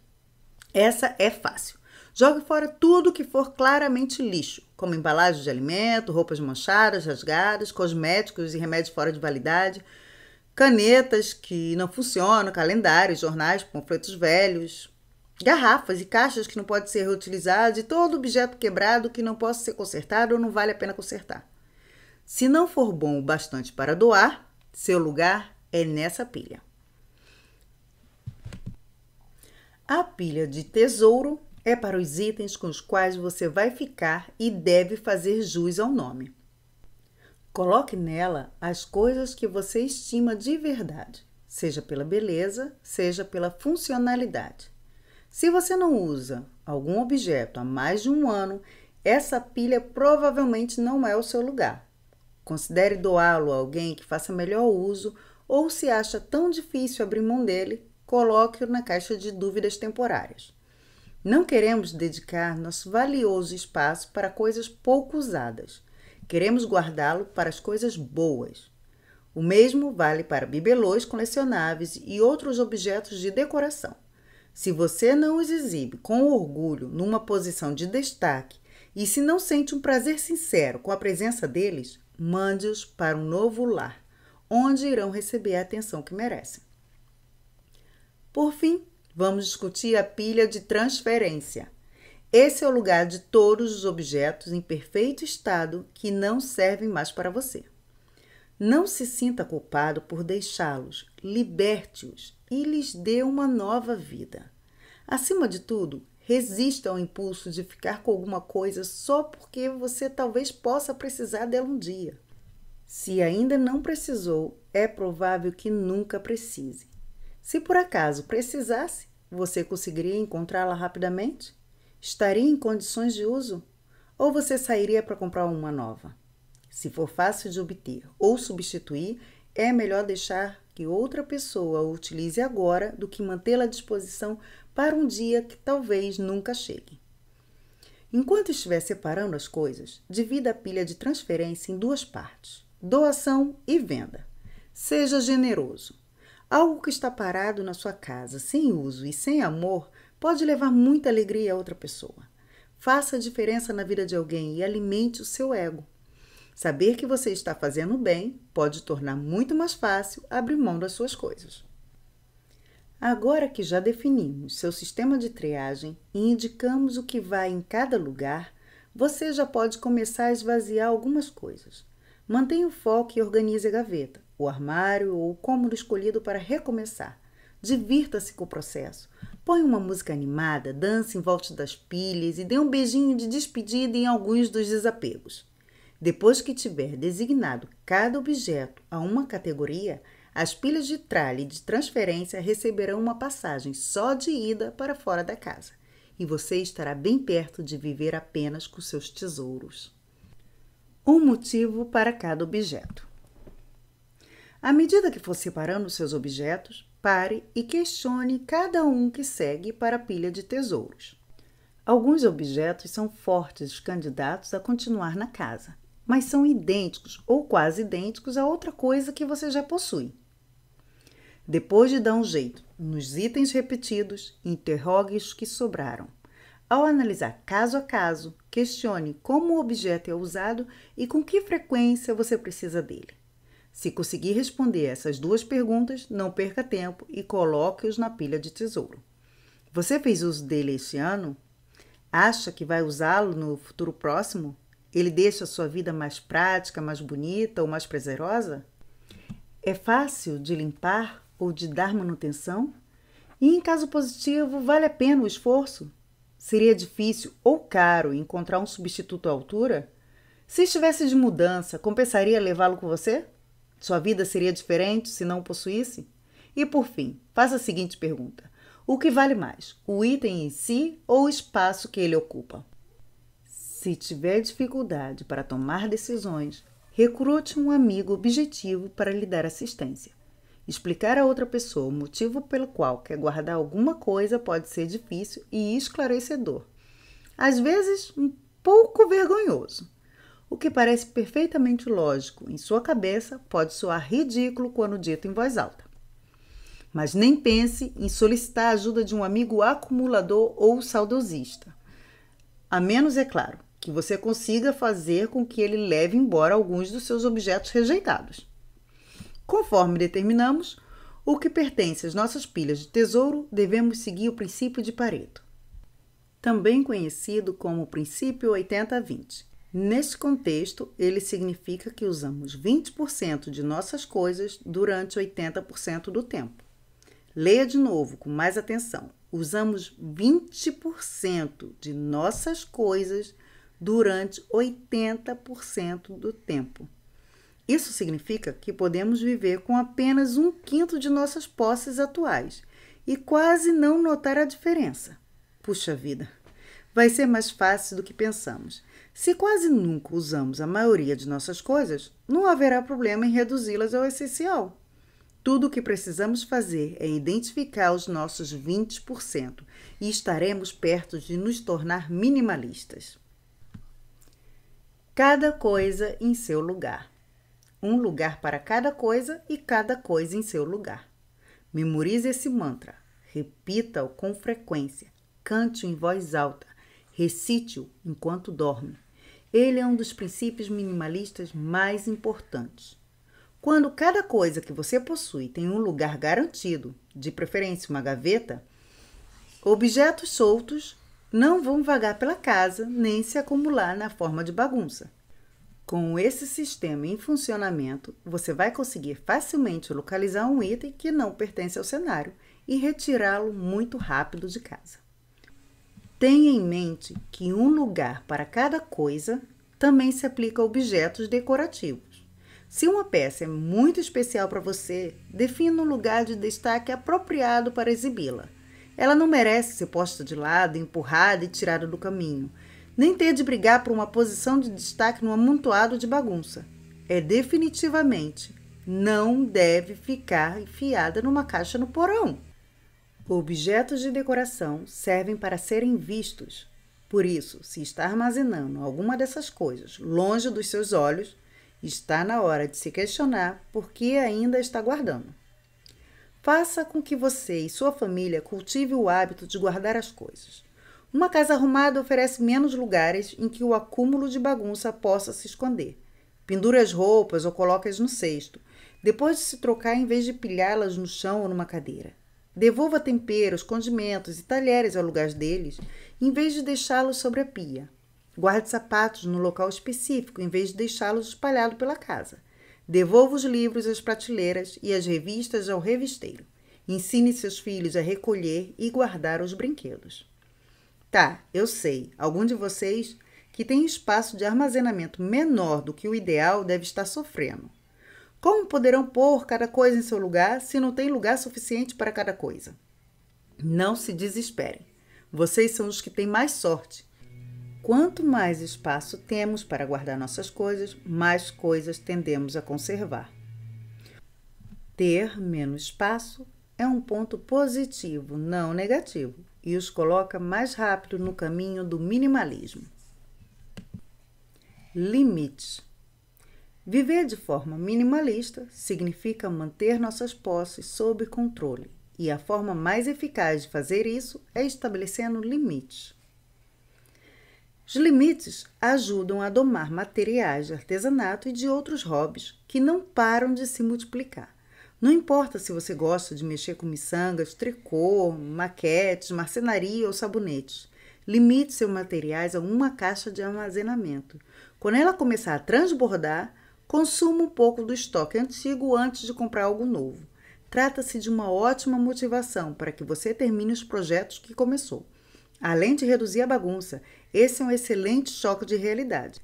Essa é fácil. Jogue fora tudo que for claramente lixo, como embalagens de alimento, roupas manchadas, rasgadas, cosméticos e remédios fora de validade, canetas que não funcionam, calendários, jornais, panfletos velhos, garrafas e caixas que não podem ser reutilizadas e todo objeto quebrado que não possa ser consertado ou não vale a pena consertar. Se não for bom o bastante para doar, seu lugar é nessa pilha. A pilha de tesouro é para os itens com os quais você vai ficar e deve fazer jus ao nome. Coloque nela as coisas que você estima de verdade, seja pela beleza, seja pela funcionalidade. Se você não usa algum objeto há mais de um ano, essa pilha provavelmente não é o seu lugar. Considere doá-lo a alguém que faça melhor uso ou se acha tão difícil abrir mão dele coloque-o na caixa de dúvidas temporárias. Não queremos dedicar nosso valioso espaço para coisas pouco usadas. Queremos guardá-lo para as coisas boas. O mesmo vale para bibelôs colecionáveis e outros objetos de decoração. Se você não os exibe com orgulho numa posição de destaque e se não sente um prazer sincero com a presença deles, mande-os para um novo lar, onde irão receber a atenção que merecem. Por fim, vamos discutir a pilha de transferência. Esse é o lugar de todos os objetos em perfeito estado que não servem mais para você. Não se sinta culpado por deixá-los, liberte-os e lhes dê uma nova vida. Acima de tudo, resista ao impulso de ficar com alguma coisa só porque você talvez possa precisar dela um dia. Se ainda não precisou, é provável que nunca precise. Se por acaso precisasse, você conseguiria encontrá-la rapidamente? Estaria em condições de uso? Ou você sairia para comprar uma nova? Se for fácil de obter ou substituir, é melhor deixar que outra pessoa a utilize agora do que mantê-la à disposição para um dia que talvez nunca chegue. Enquanto estiver separando as coisas, divida a pilha de transferência em duas partes: doação e venda. Seja generoso. Algo que está parado na sua casa, sem uso e sem amor, pode levar muita alegria a outra pessoa. Faça a diferença na vida de alguém e alimente o seu ego. Saber que você está fazendo bem pode tornar muito mais fácil abrir mão das suas coisas. Agora que já definimos seu sistema de triagem e indicamos o que vai em cada lugar, você já pode começar a esvaziar algumas coisas. Mantenha o foco e organize a gaveta o armário ou o cômodo escolhido para recomeçar. Divirta-se com o processo. Põe uma música animada, dance em volta das pilhas e dê um beijinho de despedida em alguns dos desapegos. Depois que tiver designado cada objeto a uma categoria, as pilhas de tralha e de transferência receberão uma passagem só de ida para fora da casa, e você estará bem perto de viver apenas com seus tesouros. Um motivo para cada objeto. À medida que for separando seus objetos, pare e questione cada um que segue para a pilha de tesouros. Alguns objetos são fortes candidatos a continuar na casa, mas são idênticos ou quase idênticos a outra coisa que você já possui. Depois de dar um jeito nos itens repetidos, interrogue os que sobraram. Ao analisar caso a caso, questione como o objeto é usado e com que frequência você precisa dele. Se conseguir responder essas duas perguntas, não perca tempo e coloque-os na pilha de tesouro. Você fez uso dele este ano? Acha que vai usá-lo no futuro próximo? Ele deixa a sua vida mais prática, mais bonita ou mais prazerosa? É fácil de limpar ou de dar manutenção? E em caso positivo, vale a pena o esforço? Seria difícil ou caro encontrar um substituto à altura? Se estivesse de mudança, compensaria levá-lo com você? Sua vida seria diferente se não possuísse? E por fim, faça a seguinte pergunta: o que vale mais, o item em si ou o espaço que ele ocupa? Se tiver dificuldade para tomar decisões, recrute um amigo objetivo para lhe dar assistência. Explicar a outra pessoa o motivo pelo qual quer guardar alguma coisa pode ser difícil e esclarecedor. Às vezes, um pouco vergonhoso. O que parece perfeitamente lógico em sua cabeça pode soar ridículo quando dito em voz alta. Mas nem pense em solicitar a ajuda de um amigo acumulador ou saudosista. A menos, é claro, que você consiga fazer com que ele leve embora alguns dos seus objetos rejeitados. Conforme determinamos, o que pertence às nossas pilhas de tesouro, devemos seguir o princípio de Pareto, também conhecido como princípio 80-20. Neste contexto, ele significa que usamos 20% de nossas coisas durante 80% do tempo. Leia de novo com mais atenção. Usamos 20% de nossas coisas durante 80% do tempo. Isso significa que podemos viver com apenas um quinto de nossas posses atuais e quase não notar a diferença. Puxa vida, vai ser mais fácil do que pensamos. Se quase nunca usamos a maioria de nossas coisas, não haverá problema em reduzi-las ao essencial. Tudo o que precisamos fazer é identificar os nossos 20% e estaremos perto de nos tornar minimalistas. Cada coisa em seu lugar. Um lugar para cada coisa e cada coisa em seu lugar. Memorize esse mantra, repita-o com frequência, cante-o em voz alta Recite-o enquanto dorme. Ele é um dos princípios minimalistas mais importantes. Quando cada coisa que você possui tem um lugar garantido, de preferência uma gaveta, objetos soltos não vão vagar pela casa nem se acumular na forma de bagunça. Com esse sistema em funcionamento, você vai conseguir facilmente localizar um item que não pertence ao cenário e retirá-lo muito rápido de casa. Tenha em mente que um lugar para cada coisa também se aplica a objetos decorativos. Se uma peça é muito especial para você, defina um lugar de destaque apropriado para exibi-la. Ela não merece ser posta de lado, empurrada e tirada do caminho, nem ter de brigar por uma posição de destaque num amontoado de bagunça. É definitivamente não deve ficar enfiada numa caixa no porão. Objetos de decoração servem para serem vistos. Por isso, se está armazenando alguma dessas coisas longe dos seus olhos, está na hora de se questionar por que ainda está guardando. Faça com que você e sua família cultive o hábito de guardar as coisas. Uma casa arrumada oferece menos lugares em que o acúmulo de bagunça possa se esconder. Pendure as roupas ou coloque-as no cesto, depois de se trocar em vez de pilhá-las no chão ou numa cadeira. Devolva temperos, condimentos e talheres ao lugar deles, em vez de deixá-los sobre a pia. Guarde sapatos no local específico, em vez de deixá-los espalhados pela casa. Devolva os livros às prateleiras e as revistas ao revisteiro. Ensine seus filhos a recolher e guardar os brinquedos. Tá, eu sei, algum de vocês que tem espaço de armazenamento menor do que o ideal deve estar sofrendo. Como poderão pôr cada coisa em seu lugar se não tem lugar suficiente para cada coisa? Não se desesperem. Vocês são os que têm mais sorte. Quanto mais espaço temos para guardar nossas coisas, mais coisas tendemos a conservar. Ter menos espaço é um ponto positivo, não negativo, e os coloca mais rápido no caminho do minimalismo. Limites. Viver de forma minimalista significa manter nossas posses sob controle, e a forma mais eficaz de fazer isso é estabelecendo limites. Os limites ajudam a domar materiais de artesanato e de outros hobbies que não param de se multiplicar. Não importa se você gosta de mexer com miçangas, tricô, maquetes, marcenaria ou sabonetes. Limite seus materiais a uma caixa de armazenamento. Quando ela começar a transbordar, Consuma um pouco do estoque antigo antes de comprar algo novo. Trata-se de uma ótima motivação para que você termine os projetos que começou. Além de reduzir a bagunça, esse é um excelente choque de realidade.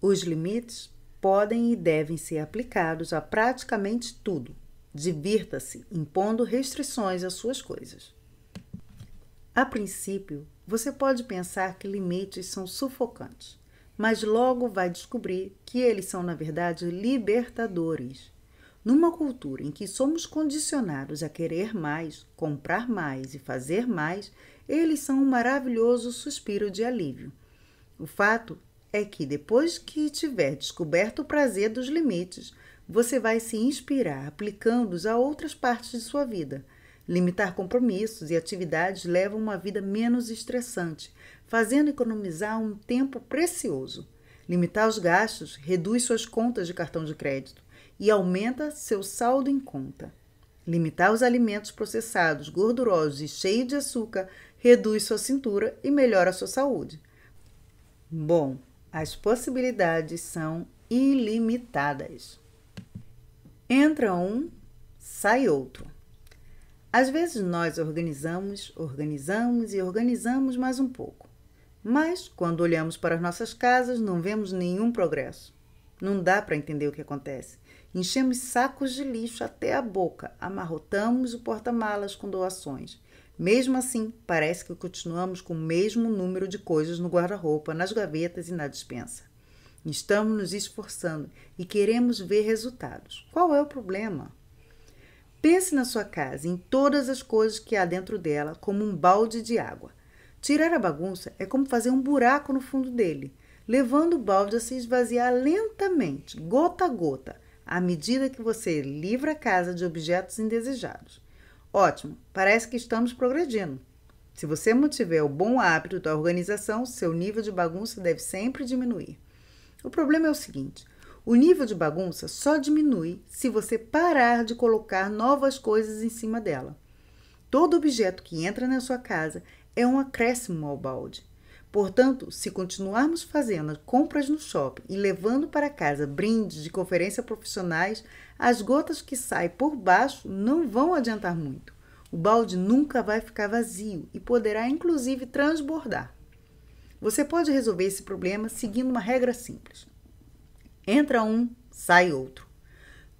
Os limites podem e devem ser aplicados a praticamente tudo. Divirta-se impondo restrições às suas coisas. A princípio, você pode pensar que limites são sufocantes mas logo vai descobrir que eles são, na verdade, libertadores. Numa cultura em que somos condicionados a querer mais, comprar mais e fazer mais, eles são um maravilhoso suspiro de alívio. O fato é que depois que tiver descoberto o prazer dos limites, você vai se inspirar aplicando-os a outras partes de sua vida Limitar compromissos e atividades leva a uma vida menos estressante, fazendo economizar um tempo precioso. Limitar os gastos reduz suas contas de cartão de crédito e aumenta seu saldo em conta. Limitar os alimentos processados, gordurosos e cheios de açúcar reduz sua cintura e melhora sua saúde. Bom, as possibilidades são ilimitadas. Entra um, sai outro. Às vezes nós organizamos, organizamos e organizamos mais um pouco. Mas, quando olhamos para as nossas casas, não vemos nenhum progresso. Não dá para entender o que acontece. Enchemos sacos de lixo até a boca, amarrotamos o porta-malas com doações. Mesmo assim, parece que continuamos com o mesmo número de coisas no guarda-roupa, nas gavetas e na dispensa. Estamos nos esforçando e queremos ver resultados. Qual é o problema? Pense na sua casa, em todas as coisas que há dentro dela, como um balde de água. Tirar a bagunça é como fazer um buraco no fundo dele, levando o balde a se esvaziar lentamente, gota a gota, à medida que você livra a casa de objetos indesejados. Ótimo, parece que estamos progredindo. Se você mantiver o bom hábito da organização, seu nível de bagunça deve sempre diminuir. O problema é o seguinte: o nível de bagunça só diminui se você parar de colocar novas coisas em cima dela. Todo objeto que entra na sua casa é um acréscimo ao balde. Portanto, se continuarmos fazendo compras no shopping e levando para casa brindes de conferência profissionais, as gotas que saem por baixo não vão adiantar muito. O balde nunca vai ficar vazio e poderá inclusive transbordar. Você pode resolver esse problema seguindo uma regra simples. Entra um, sai outro.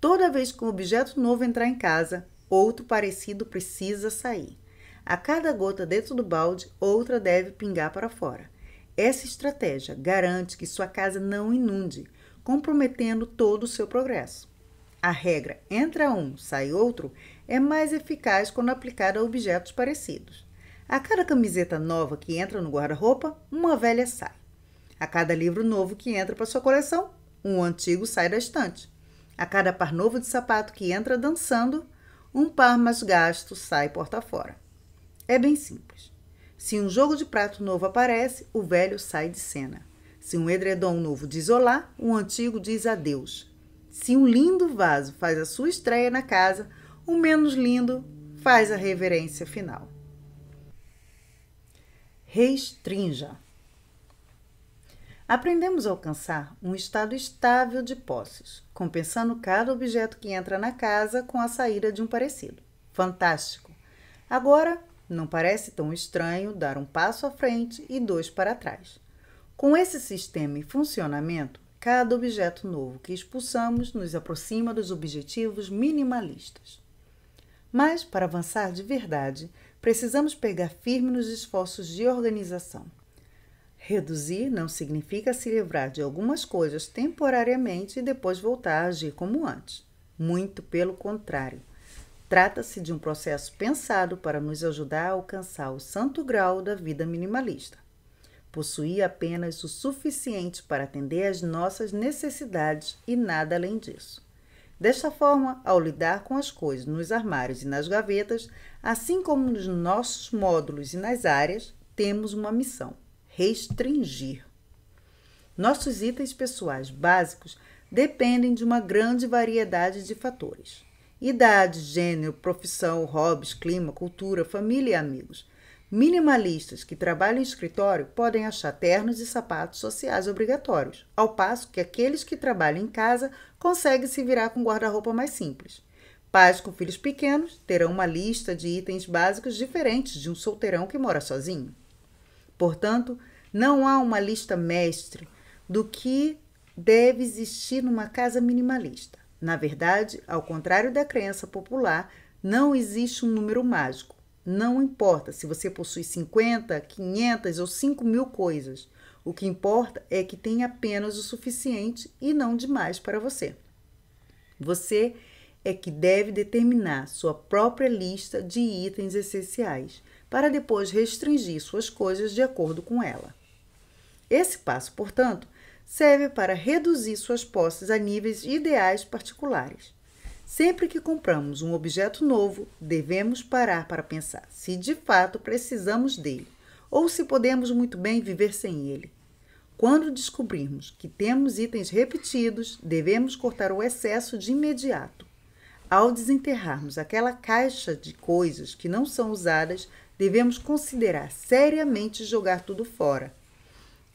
Toda vez que um objeto novo entrar em casa, outro parecido precisa sair. A cada gota dentro do balde, outra deve pingar para fora. Essa estratégia garante que sua casa não inunde, comprometendo todo o seu progresso. A regra entra um, sai outro é mais eficaz quando aplicada a objetos parecidos. A cada camiseta nova que entra no guarda-roupa, uma velha sai. A cada livro novo que entra para sua coleção, um antigo sai da estante. A cada par novo de sapato que entra dançando, um par mais gasto sai porta fora. É bem simples. Se um jogo de prato novo aparece, o velho sai de cena. Se um edredom novo diz olá, um antigo diz adeus. Se um lindo vaso faz a sua estreia na casa, o menos lindo faz a reverência final. Restrinja aprendemos a alcançar um estado estável de posses, compensando cada objeto que entra na casa com a saída de um parecido. Fantástico! Agora, não parece tão estranho dar um passo à frente e dois para trás. Com esse sistema em funcionamento, cada objeto novo que expulsamos nos aproxima dos objetivos minimalistas. Mas, para avançar de verdade, precisamos pegar firme nos esforços de organização. Reduzir não significa se livrar de algumas coisas temporariamente e depois voltar a agir como antes. Muito pelo contrário. Trata-se de um processo pensado para nos ajudar a alcançar o santo grau da vida minimalista. Possuir apenas o suficiente para atender às nossas necessidades e nada além disso. Desta forma, ao lidar com as coisas nos armários e nas gavetas, assim como nos nossos módulos e nas áreas, temos uma missão restringir. Nossos itens pessoais básicos dependem de uma grande variedade de fatores: idade, gênero, profissão, hobbies, clima, cultura, família e amigos. Minimalistas que trabalham em escritório podem achar ternos e sapatos sociais obrigatórios, ao passo que aqueles que trabalham em casa conseguem se virar com guarda-roupa mais simples. Pais com filhos pequenos terão uma lista de itens básicos diferentes de um solteirão que mora sozinho. Portanto, não há uma lista mestre do que deve existir numa casa minimalista. Na verdade, ao contrário da crença popular, não existe um número mágico. Não importa se você possui 50, 500 ou 5 mil coisas. O que importa é que tem apenas o suficiente e não demais para você. Você é que deve determinar sua própria lista de itens essenciais para depois restringir suas coisas de acordo com ela. Esse passo, portanto, serve para reduzir suas posses a níveis ideais particulares. Sempre que compramos um objeto novo, devemos parar para pensar se de fato precisamos dele ou se podemos muito bem viver sem ele. Quando descobrirmos que temos itens repetidos, devemos cortar o excesso de imediato. Ao desenterrarmos aquela caixa de coisas que não são usadas, devemos considerar seriamente jogar tudo fora.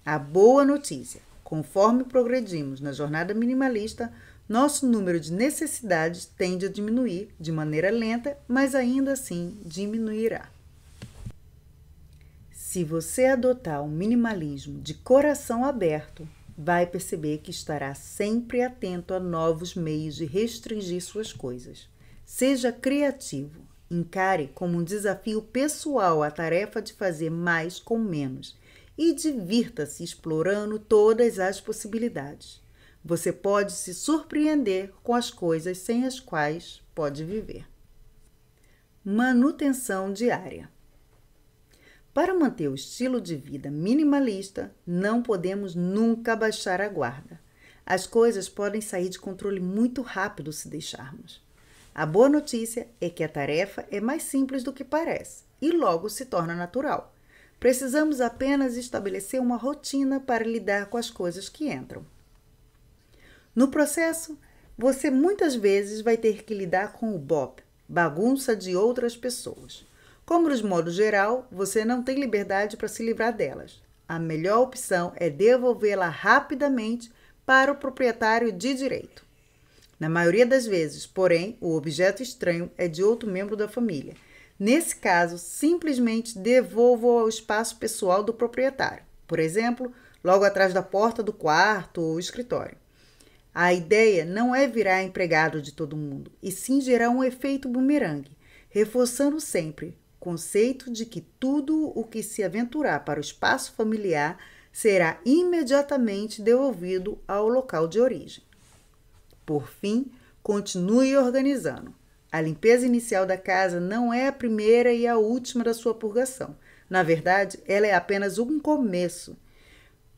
A boa notícia: conforme progredimos na jornada minimalista, nosso número de necessidades tende a diminuir de maneira lenta, mas ainda assim diminuirá. Se você adotar o um minimalismo de coração aberto, vai perceber que estará sempre atento a novos meios de restringir suas coisas. Seja criativo, Encare como um desafio pessoal a tarefa de fazer mais com menos e divirta-se explorando todas as possibilidades. Você pode se surpreender com as coisas sem as quais pode viver. Manutenção diária. Para manter o estilo de vida minimalista, não podemos nunca baixar a guarda. As coisas podem sair de controle muito rápido se deixarmos. A boa notícia é que a tarefa é mais simples do que parece e logo se torna natural. Precisamos apenas estabelecer uma rotina para lidar com as coisas que entram. No processo, você muitas vezes vai ter que lidar com o BOP, bagunça de outras pessoas. Como de modo geral, você não tem liberdade para se livrar delas. A melhor opção é devolvê-la rapidamente para o proprietário de direito na maioria das vezes, porém, o objeto estranho é de outro membro da família. Nesse caso, simplesmente devolvo ao espaço pessoal do proprietário, por exemplo, logo atrás da porta do quarto ou escritório. A ideia não é virar empregado de todo mundo, e sim gerar um efeito bumerangue, reforçando sempre o conceito de que tudo o que se aventurar para o espaço familiar será imediatamente devolvido ao local de origem. Por fim, continue organizando. A limpeza inicial da casa não é a primeira e a última da sua purgação. Na verdade, ela é apenas um começo.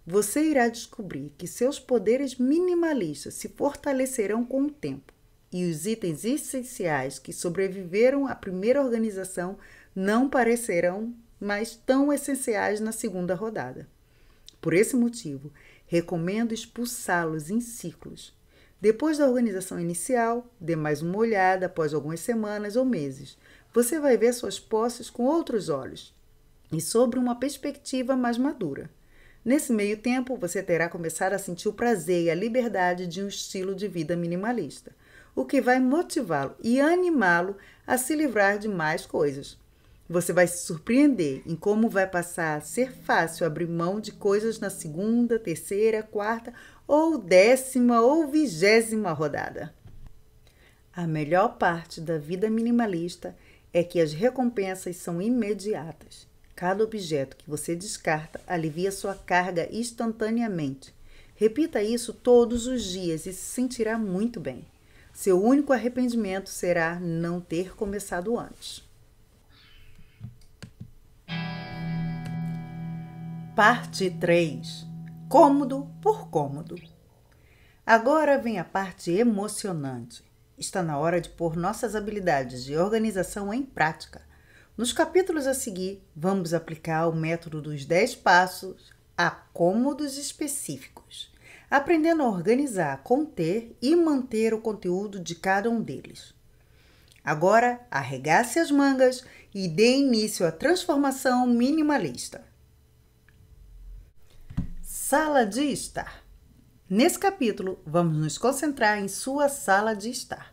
Você irá descobrir que seus poderes minimalistas se fortalecerão com o tempo e os itens essenciais que sobreviveram à primeira organização não parecerão mais tão essenciais na segunda rodada. Por esse motivo, recomendo expulsá-los em ciclos. Depois da organização inicial, dê mais uma olhada após algumas semanas ou meses. Você vai ver suas posses com outros olhos e sobre uma perspectiva mais madura. Nesse meio tempo, você terá começado a sentir o prazer e a liberdade de um estilo de vida minimalista, o que vai motivá-lo e animá-lo a se livrar de mais coisas. Você vai se surpreender em como vai passar a ser fácil abrir mão de coisas na segunda, terceira, quarta ou décima ou vigésima rodada. A melhor parte da vida minimalista é que as recompensas são imediatas. Cada objeto que você descarta alivia sua carga instantaneamente. Repita isso todos os dias e se sentirá muito bem. Seu único arrependimento será não ter começado antes. Parte 3 cômodo por cômodo. Agora vem a parte emocionante. Está na hora de pôr nossas habilidades de organização em prática. Nos capítulos a seguir, vamos aplicar o método dos 10 passos a cômodos específicos, aprendendo a organizar, conter e manter o conteúdo de cada um deles. Agora, arregace as mangas e dê início à transformação minimalista sala de estar. Nesse capítulo, vamos nos concentrar em sua sala de estar.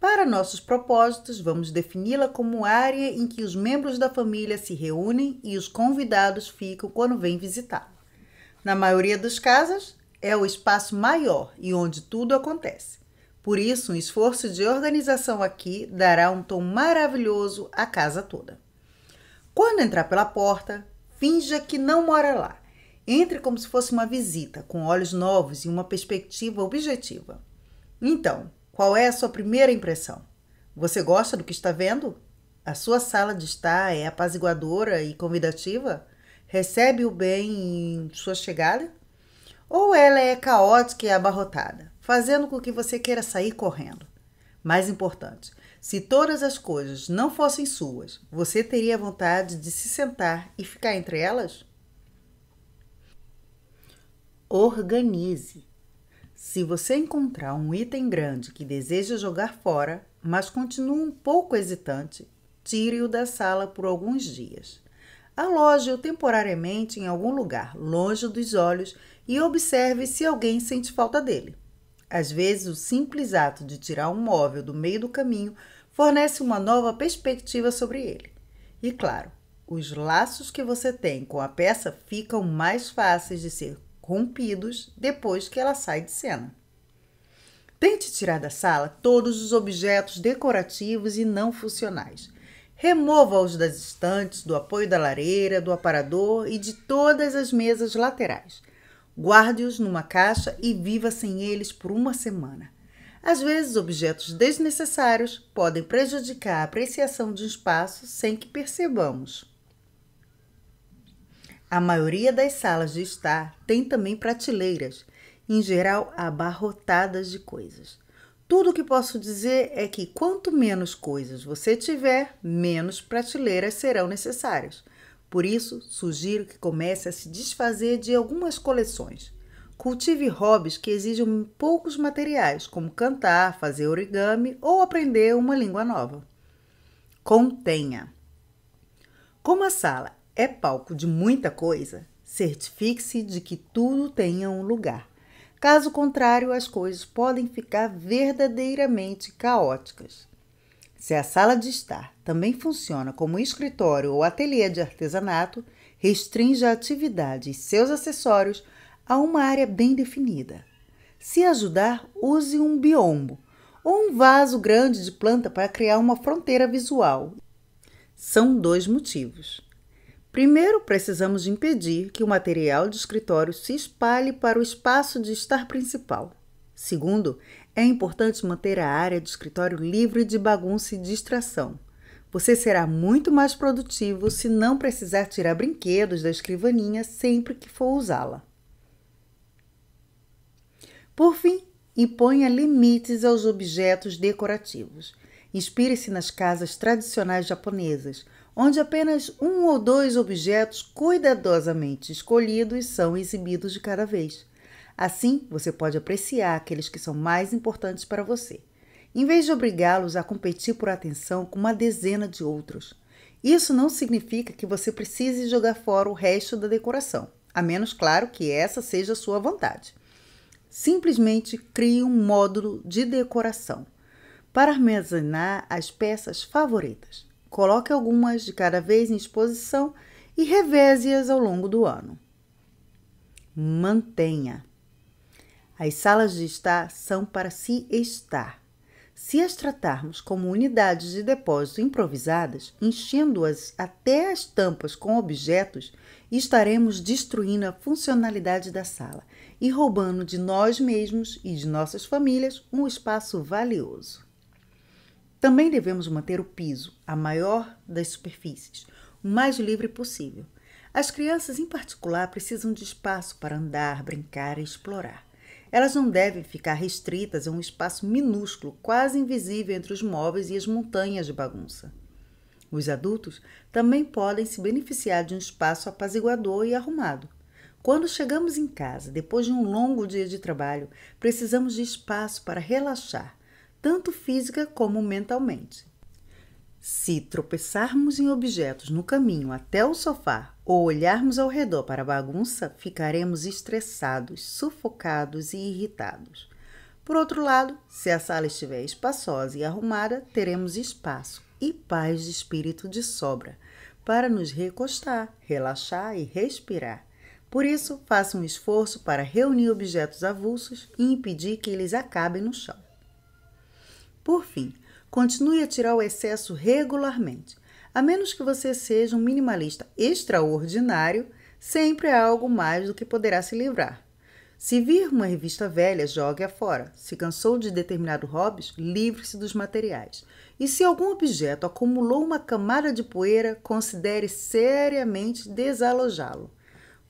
Para nossos propósitos, vamos defini-la como área em que os membros da família se reúnem e os convidados ficam quando vêm visitá-la. Na maioria dos casos, é o espaço maior e onde tudo acontece. Por isso, um esforço de organização aqui dará um tom maravilhoso à casa toda. Quando entrar pela porta, finja que não mora lá entre como se fosse uma visita, com olhos novos e uma perspectiva objetiva. Então, qual é a sua primeira impressão? Você gosta do que está vendo? A sua sala de estar é apaziguadora e convidativa? Recebe-o bem em sua chegada? Ou ela é caótica e abarrotada, fazendo com que você queira sair correndo? Mais importante, se todas as coisas não fossem suas, você teria vontade de se sentar e ficar entre elas? Organize. Se você encontrar um item grande que deseja jogar fora, mas continua um pouco hesitante, tire-o da sala por alguns dias. Aloje-o temporariamente em algum lugar, longe dos olhos, e observe se alguém sente falta dele. Às vezes, o simples ato de tirar um móvel do meio do caminho fornece uma nova perspectiva sobre ele. E claro, os laços que você tem com a peça ficam mais fáceis de ser rompidos depois que ela sai de cena. Tente tirar da sala todos os objetos decorativos e não funcionais. Remova-os das estantes, do apoio da lareira, do aparador e de todas as mesas laterais. Guarde-os numa caixa e viva sem eles por uma semana. Às vezes, objetos desnecessários podem prejudicar a apreciação de um espaço sem que percebamos. A maioria das salas de estar tem também prateleiras, em geral abarrotadas de coisas. Tudo o que posso dizer é que quanto menos coisas você tiver, menos prateleiras serão necessárias. Por isso, sugiro que comece a se desfazer de algumas coleções. Cultive hobbies que exijam poucos materiais, como cantar, fazer origami ou aprender uma língua nova. Contenha. Como a sala é palco de muita coisa, certifique-se de que tudo tenha um lugar. Caso contrário, as coisas podem ficar verdadeiramente caóticas. Se a sala de estar também funciona como escritório ou ateliê de artesanato, restringe a atividade e seus acessórios a uma área bem definida. Se ajudar, use um biombo ou um vaso grande de planta para criar uma fronteira visual. São dois motivos. Primeiro, precisamos impedir que o material de escritório se espalhe para o espaço de estar principal. Segundo, é importante manter a área de escritório livre de bagunça e distração. Você será muito mais produtivo se não precisar tirar brinquedos da escrivaninha sempre que for usá-la. Por fim, imponha limites aos objetos decorativos. Inspire-se nas casas tradicionais japonesas, onde apenas um ou dois objetos cuidadosamente escolhidos são exibidos de cada vez. Assim, você pode apreciar aqueles que são mais importantes para você, em vez de obrigá-los a competir por atenção com uma dezena de outros. Isso não significa que você precise jogar fora o resto da decoração, a menos, claro, que essa seja a sua vontade. Simplesmente crie um módulo de decoração para armazenar as peças favoritas. Coloque algumas de cada vez em exposição e reveze-as ao longo do ano. Mantenha. As salas de estar são para se estar. Se as tratarmos como unidades de depósito improvisadas, enchendo-as até as tampas com objetos, estaremos destruindo a funcionalidade da sala e roubando de nós mesmos e de nossas famílias um espaço valioso. Também devemos manter o piso, a maior das superfícies, o mais livre possível. As crianças, em particular, precisam de espaço para andar, brincar e explorar. Elas não devem ficar restritas a um espaço minúsculo, quase invisível entre os móveis e as montanhas de bagunça. Os adultos também podem se beneficiar de um espaço apaziguador e arrumado. Quando chegamos em casa, depois de um longo dia de trabalho, precisamos de espaço para relaxar, tanto física como mentalmente. Se tropeçarmos em objetos no caminho até o sofá ou olharmos ao redor para a bagunça, ficaremos estressados, sufocados e irritados. Por outro lado, se a sala estiver espaçosa e arrumada, teremos espaço e paz de espírito de sobra para nos recostar, relaxar e respirar. Por isso, faça um esforço para reunir objetos avulsos e impedir que eles acabem no chão. Por fim, continue a tirar o excesso regularmente. A menos que você seja um minimalista extraordinário, sempre há é algo mais do que poderá se livrar. Se vir uma revista velha, jogue-a fora. Se cansou de determinado hobby, livre-se dos materiais. E se algum objeto acumulou uma camada de poeira, considere seriamente desalojá-lo.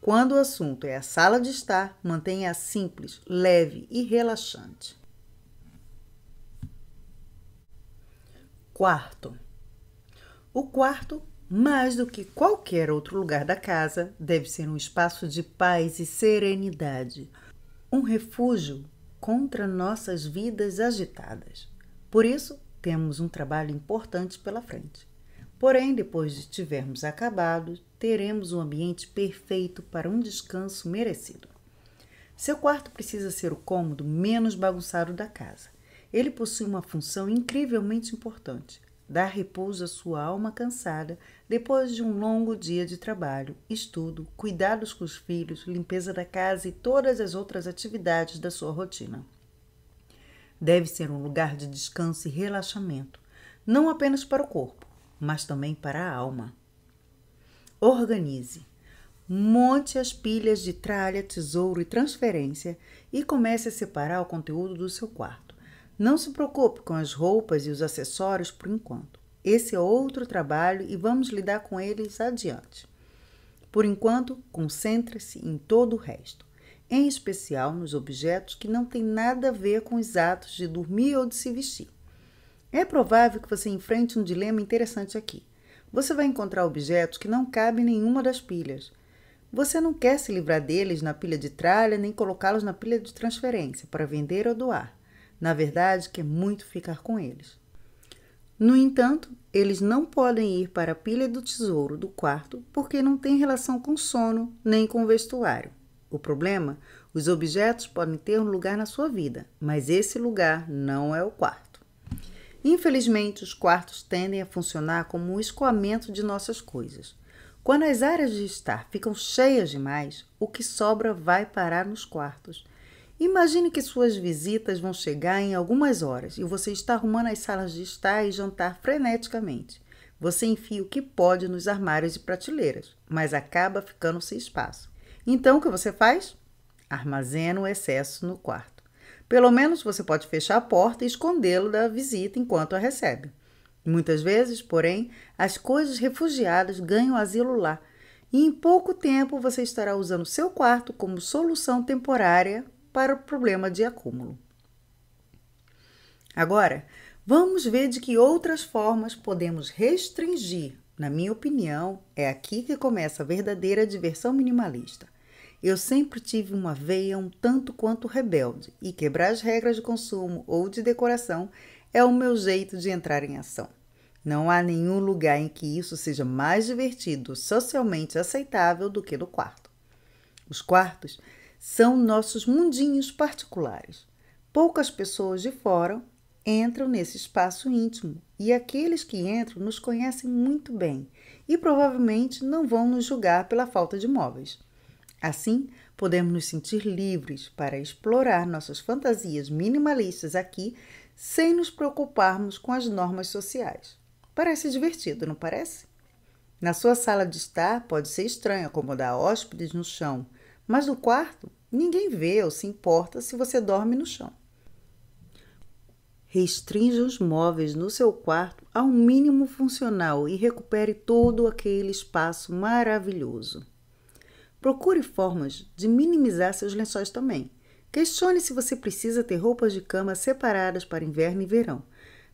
Quando o assunto é a sala de estar, mantenha-a simples, leve e relaxante. quarto. O quarto, mais do que qualquer outro lugar da casa, deve ser um espaço de paz e serenidade, um refúgio contra nossas vidas agitadas. Por isso, temos um trabalho importante pela frente. Porém, depois de tivermos acabado, teremos um ambiente perfeito para um descanso merecido. Seu quarto precisa ser o cômodo menos bagunçado da casa ele possui uma função incrivelmente importante: dar repouso à sua alma cansada depois de um longo dia de trabalho, estudo, cuidados com os filhos, limpeza da casa e todas as outras atividades da sua rotina. Deve ser um lugar de descanso e relaxamento, não apenas para o corpo, mas também para a alma. Organize. Monte as pilhas de tralha, tesouro e transferência e comece a separar o conteúdo do seu quarto. Não se preocupe com as roupas e os acessórios por enquanto. Esse é outro trabalho e vamos lidar com eles adiante. Por enquanto, concentre-se em todo o resto, em especial nos objetos que não têm nada a ver com os atos de dormir ou de se vestir. É provável que você enfrente um dilema interessante aqui. Você vai encontrar objetos que não cabem em nenhuma das pilhas. Você não quer se livrar deles na pilha de tralha nem colocá-los na pilha de transferência para vender ou doar. Na verdade, quer é muito ficar com eles. No entanto, eles não podem ir para a pilha do tesouro do quarto porque não tem relação com sono nem com vestuário. O problema? Os objetos podem ter um lugar na sua vida, mas esse lugar não é o quarto. Infelizmente, os quartos tendem a funcionar como um escoamento de nossas coisas. Quando as áreas de estar ficam cheias demais, o que sobra vai parar nos quartos Imagine que suas visitas vão chegar em algumas horas e você está arrumando as salas de estar e jantar freneticamente. Você enfia o que pode nos armários e prateleiras, mas acaba ficando sem espaço. Então o que você faz? Armazena o excesso no quarto. Pelo menos você pode fechar a porta e escondê-lo da visita enquanto a recebe. Muitas vezes, porém, as coisas refugiadas ganham asilo lá, e em pouco tempo você estará usando seu quarto como solução temporária para o problema de acúmulo. Agora, vamos ver de que outras formas podemos restringir. Na minha opinião, é aqui que começa a verdadeira diversão minimalista. Eu sempre tive uma veia um tanto quanto rebelde, e quebrar as regras de consumo ou de decoração é o meu jeito de entrar em ação. Não há nenhum lugar em que isso seja mais divertido, socialmente aceitável do que no quarto. Os quartos são nossos mundinhos particulares. Poucas pessoas de fora entram nesse espaço íntimo e aqueles que entram nos conhecem muito bem e provavelmente não vão nos julgar pela falta de móveis. Assim, podemos nos sentir livres para explorar nossas fantasias minimalistas aqui sem nos preocuparmos com as normas sociais. Parece divertido, não parece? Na sua sala de estar, pode ser estranho acomodar hóspedes no chão, mas no quarto, ninguém vê ou se importa se você dorme no chão. Restringe os móveis no seu quarto ao mínimo funcional e recupere todo aquele espaço maravilhoso. Procure formas de minimizar seus lençóis também. Questione se você precisa ter roupas de cama separadas para inverno e verão.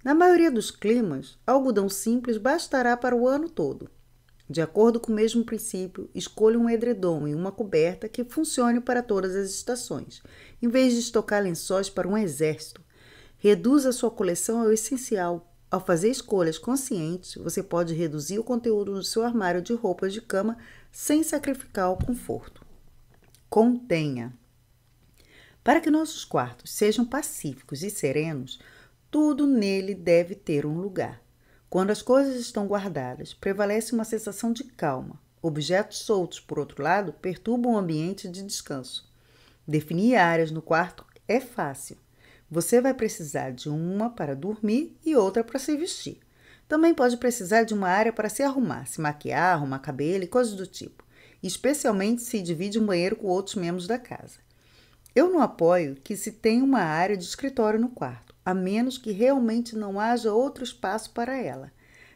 Na maioria dos climas, algodão simples bastará para o ano todo. De acordo com o mesmo princípio, escolha um edredom e uma coberta que funcione para todas as estações, em vez de estocar lençóis para um exército. Reduza sua coleção ao essencial. Ao fazer escolhas conscientes, você pode reduzir o conteúdo do seu armário de roupas de cama sem sacrificar o conforto. Contenha. Para que nossos quartos sejam pacíficos e serenos, tudo nele deve ter um lugar. Quando as coisas estão guardadas, prevalece uma sensação de calma. Objetos soltos, por outro lado, perturbam o ambiente de descanso. Definir áreas no quarto é fácil. Você vai precisar de uma para dormir e outra para se vestir. Também pode precisar de uma área para se arrumar, se maquiar, arrumar cabelo e coisas do tipo, especialmente se divide um banheiro com outros membros da casa. Eu não apoio que se tenha uma área de escritório no quarto a menos que realmente não haja outro espaço para ela.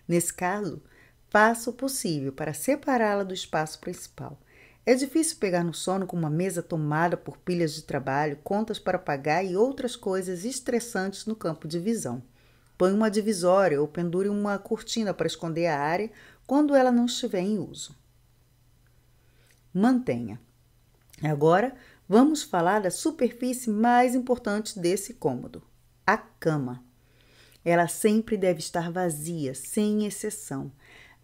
Nesse caso, faça o possível para separá-la do espaço principal. É difícil pegar no sono com uma mesa tomada por pilhas de trabalho, contas para pagar e outras coisas estressantes no campo de visão. Põe uma divisória ou pendure uma cortina para esconder a área quando ela não estiver em uso. Mantenha. Agora, vamos falar da superfície mais importante desse cômodo: a cama. Ela sempre deve estar vazia, sem exceção.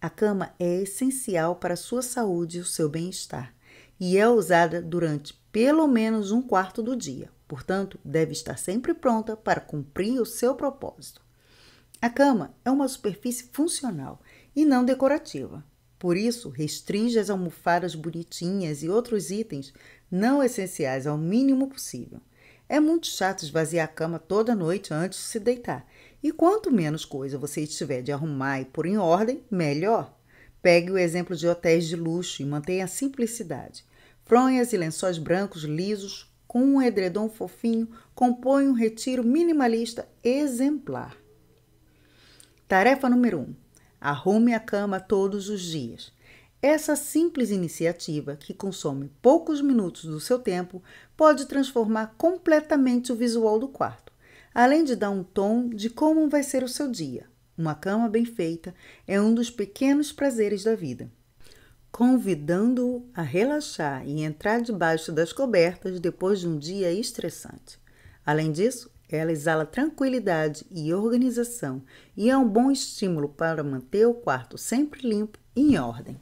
A cama é essencial para a sua saúde e o seu bem-estar e é usada durante pelo menos um quarto do dia, portanto, deve estar sempre pronta para cumprir o seu propósito. A cama é uma superfície funcional e não decorativa. Por isso, restringe as almofadas bonitinhas e outros itens não essenciais ao mínimo possível. É muito chato esvaziar a cama toda noite antes de se deitar. E quanto menos coisa você estiver de arrumar e pôr em ordem, melhor. Pegue o exemplo de hotéis de luxo e mantenha a simplicidade. Fronhas e lençóis brancos lisos, com um edredom fofinho, compõe um retiro minimalista exemplar. Tarefa número 1: um, arrume a cama todos os dias. Essa simples iniciativa, que consome poucos minutos do seu tempo, pode transformar completamente o visual do quarto, além de dar um tom de como vai ser o seu dia. Uma cama bem feita é um dos pequenos prazeres da vida. Convidando-o a relaxar e entrar debaixo das cobertas depois de um dia estressante. Além disso, ela exala tranquilidade e organização e é um bom estímulo para manter o quarto sempre limpo e em ordem.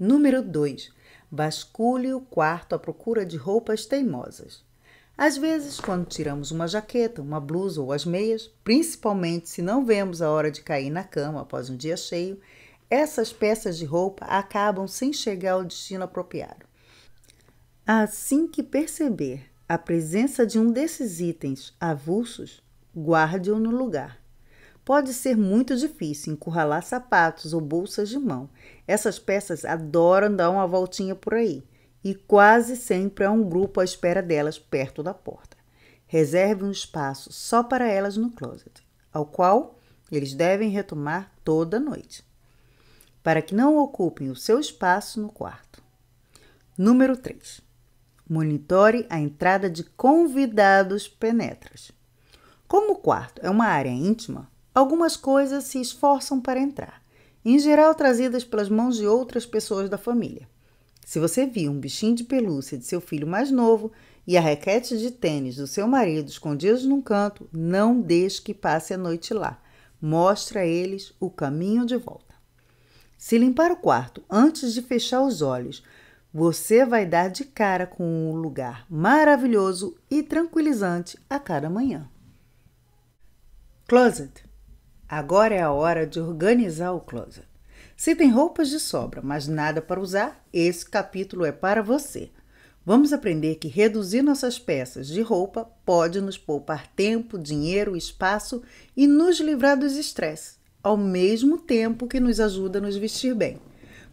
Número 2. bascule o quarto à procura de roupas teimosas. Às vezes, quando tiramos uma jaqueta, uma blusa ou as meias, principalmente se não vemos a hora de cair na cama após um dia cheio, essas peças de roupa acabam sem chegar ao destino apropriado. Assim que perceber a presença de um desses itens avulsos, guarde-o no lugar. Pode ser muito difícil encurralar sapatos ou bolsas de mão. Essas peças adoram dar uma voltinha por aí e quase sempre há um grupo à espera delas perto da porta. Reserve um espaço só para elas no closet, ao qual eles devem retomar toda noite, para que não ocupem o seu espaço no quarto. Número 3. Monitore a entrada de convidados penetras. Como o quarto é uma área íntima, algumas coisas se esforçam para entrar, em geral trazidas pelas mãos de outras pessoas da família. Se você viu um bichinho de pelúcia de seu filho mais novo e a requete de tênis do seu marido escondidos num canto, não deixe que passe a noite lá. Mostre a eles o caminho de volta. Se limpar o quarto antes de fechar os olhos, você vai dar de cara com um lugar maravilhoso e tranquilizante a cada manhã. Closet Agora é a hora de organizar o closet. Se tem roupas de sobra, mas nada para usar, esse capítulo é para você. Vamos aprender que reduzir nossas peças de roupa pode nos poupar tempo, dinheiro, espaço e nos livrar dos estresses, ao mesmo tempo que nos ajuda a nos vestir bem.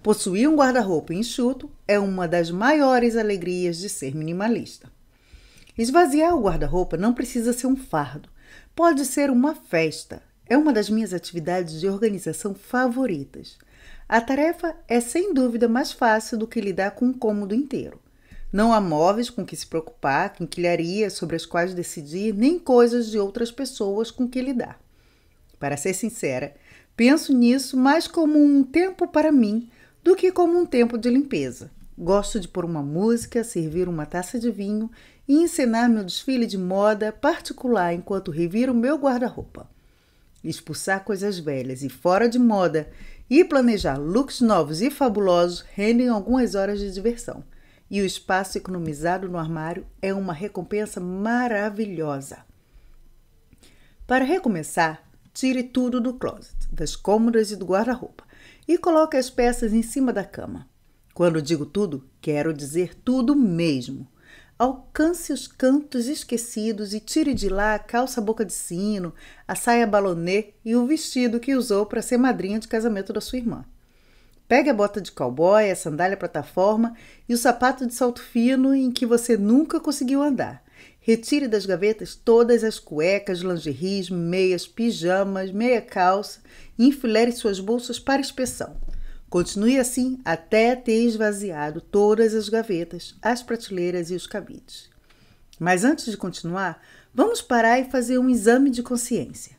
Possuir um guarda-roupa enxuto é uma das maiores alegrias de ser minimalista. Esvaziar o guarda-roupa não precisa ser um fardo, pode ser uma festa é uma das minhas atividades de organização favoritas. A tarefa é sem dúvida mais fácil do que lidar com um cômodo inteiro. Não há móveis com que se preocupar, quinquilharias sobre as quais decidir, nem coisas de outras pessoas com que lidar. Para ser sincera, penso nisso mais como um tempo para mim do que como um tempo de limpeza. Gosto de pôr uma música, servir uma taça de vinho e encenar meu desfile de moda particular enquanto reviro meu guarda-roupa expulsar coisas velhas e fora de moda e planejar looks novos e fabulosos rendem algumas horas de diversão. E o espaço economizado no armário é uma recompensa maravilhosa. Para recomeçar, tire tudo do closet, das cômodas e do guarda-roupa e coloque as peças em cima da cama. Quando digo tudo, quero dizer tudo mesmo alcance os cantos esquecidos e tire de lá a calça boca de sino, a saia balonê e o vestido que usou para ser madrinha de casamento da sua irmã. Pegue a bota de cowboy, a sandália plataforma e o sapato de salto fino em que você nunca conseguiu andar. Retire das gavetas todas as cuecas, lingeries, meias, pijamas, meia calça e enfilere suas bolsas para inspeção. Continue assim até ter esvaziado todas as gavetas, as prateleiras e os cabides. Mas antes de continuar, vamos parar e fazer um exame de consciência.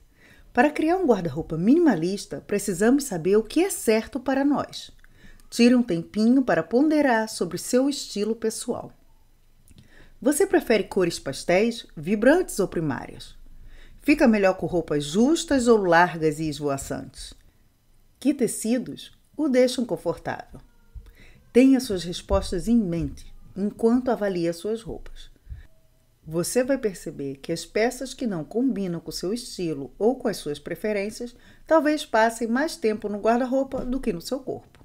Para criar um guarda-roupa minimalista, precisamos saber o que é certo para nós. Tire um tempinho para ponderar sobre seu estilo pessoal. Você prefere cores pastéis, vibrantes ou primárias? Fica melhor com roupas justas ou largas e esvoaçantes? Que tecidos o deixam confortável. Tenha suas respostas em mente enquanto avalia suas roupas. Você vai perceber que as peças que não combinam com seu estilo ou com as suas preferências talvez passem mais tempo no guarda-roupa do que no seu corpo.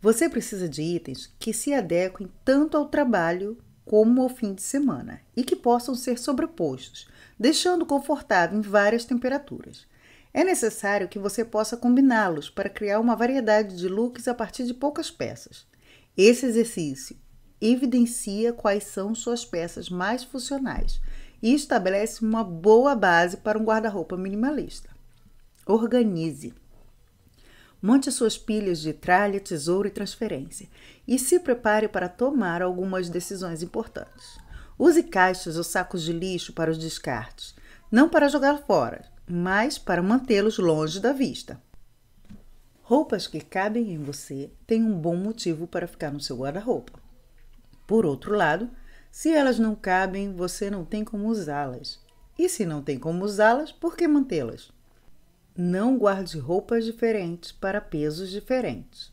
Você precisa de itens que se adequem tanto ao trabalho como ao fim de semana e que possam ser sobrepostos, deixando confortável em várias temperaturas. É necessário que você possa combiná-los para criar uma variedade de looks a partir de poucas peças. Esse exercício evidencia quais são suas peças mais funcionais e estabelece uma boa base para um guarda-roupa minimalista. Organize. Monte suas pilhas de tralha, tesouro e transferência e se prepare para tomar algumas decisões importantes. Use caixas ou sacos de lixo para os descartes, não para jogar fora, mas para mantê-los longe da vista. Roupas que cabem em você têm um bom motivo para ficar no seu guarda-roupa. Por outro lado, se elas não cabem, você não tem como usá-las. E se não tem como usá-las, por que mantê-las? Não guarde roupas diferentes para pesos diferentes.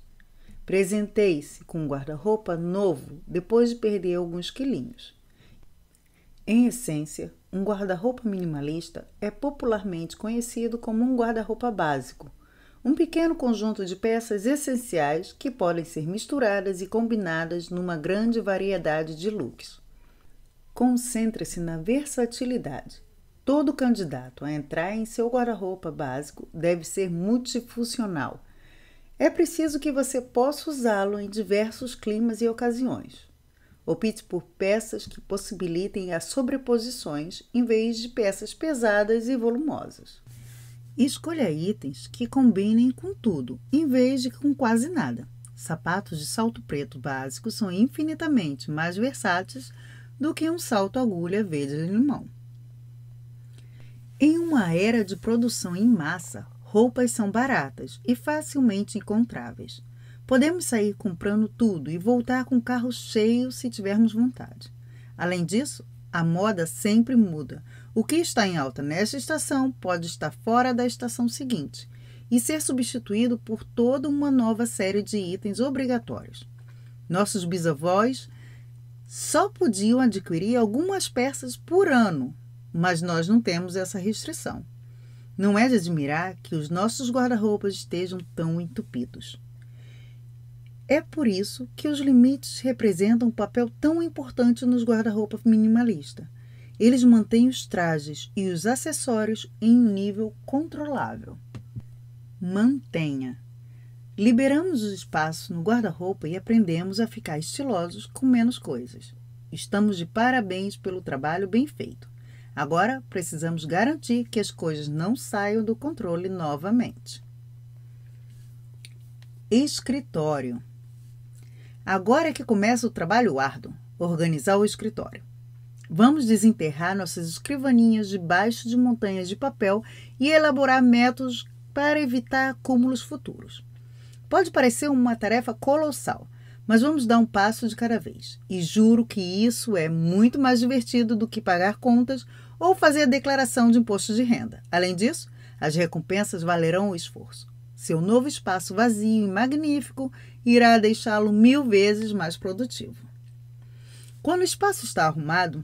presente se com um guarda-roupa novo depois de perder alguns quilinhos. Em essência, um guarda-roupa minimalista é popularmente conhecido como um guarda-roupa básico, um pequeno conjunto de peças essenciais que podem ser misturadas e combinadas numa grande variedade de looks. Concentre-se na versatilidade. Todo candidato a entrar em seu guarda-roupa básico deve ser multifuncional. É preciso que você possa usá-lo em diversos climas e ocasiões. Opte por peças que possibilitem as sobreposições em vez de peças pesadas e volumosas. Escolha itens que combinem com tudo, em vez de com quase nada. Sapatos de salto preto básico são infinitamente mais versáteis do que um salto agulha verde limão. Em uma era de produção em massa, roupas são baratas e facilmente encontráveis. Podemos sair comprando tudo e voltar com o carro cheio se tivermos vontade. Além disso, a moda sempre muda. O que está em alta nesta estação pode estar fora da estação seguinte e ser substituído por toda uma nova série de itens obrigatórios. Nossos bisavós só podiam adquirir algumas peças por ano, mas nós não temos essa restrição. Não é de admirar que os nossos guarda-roupas estejam tão entupidos. É por isso que os limites representam um papel tão importante nos guarda-roupa minimalista. Eles mantêm os trajes e os acessórios em um nível controlável. Mantenha. Liberamos o espaço no guarda-roupa e aprendemos a ficar estilosos com menos coisas. Estamos de parabéns pelo trabalho bem feito. Agora precisamos garantir que as coisas não saiam do controle novamente. Escritório. Agora é que começa o trabalho árduo organizar o escritório. Vamos desenterrar nossas escrivaninhas debaixo de montanhas de papel e elaborar métodos para evitar acúmulos futuros. Pode parecer uma tarefa colossal, mas vamos dar um passo de cada vez. E juro que isso é muito mais divertido do que pagar contas ou fazer a declaração de imposto de renda. Além disso, as recompensas valerão o esforço. Seu novo espaço vazio e magnífico irá deixá-lo mil vezes mais produtivo. Quando o espaço está arrumado,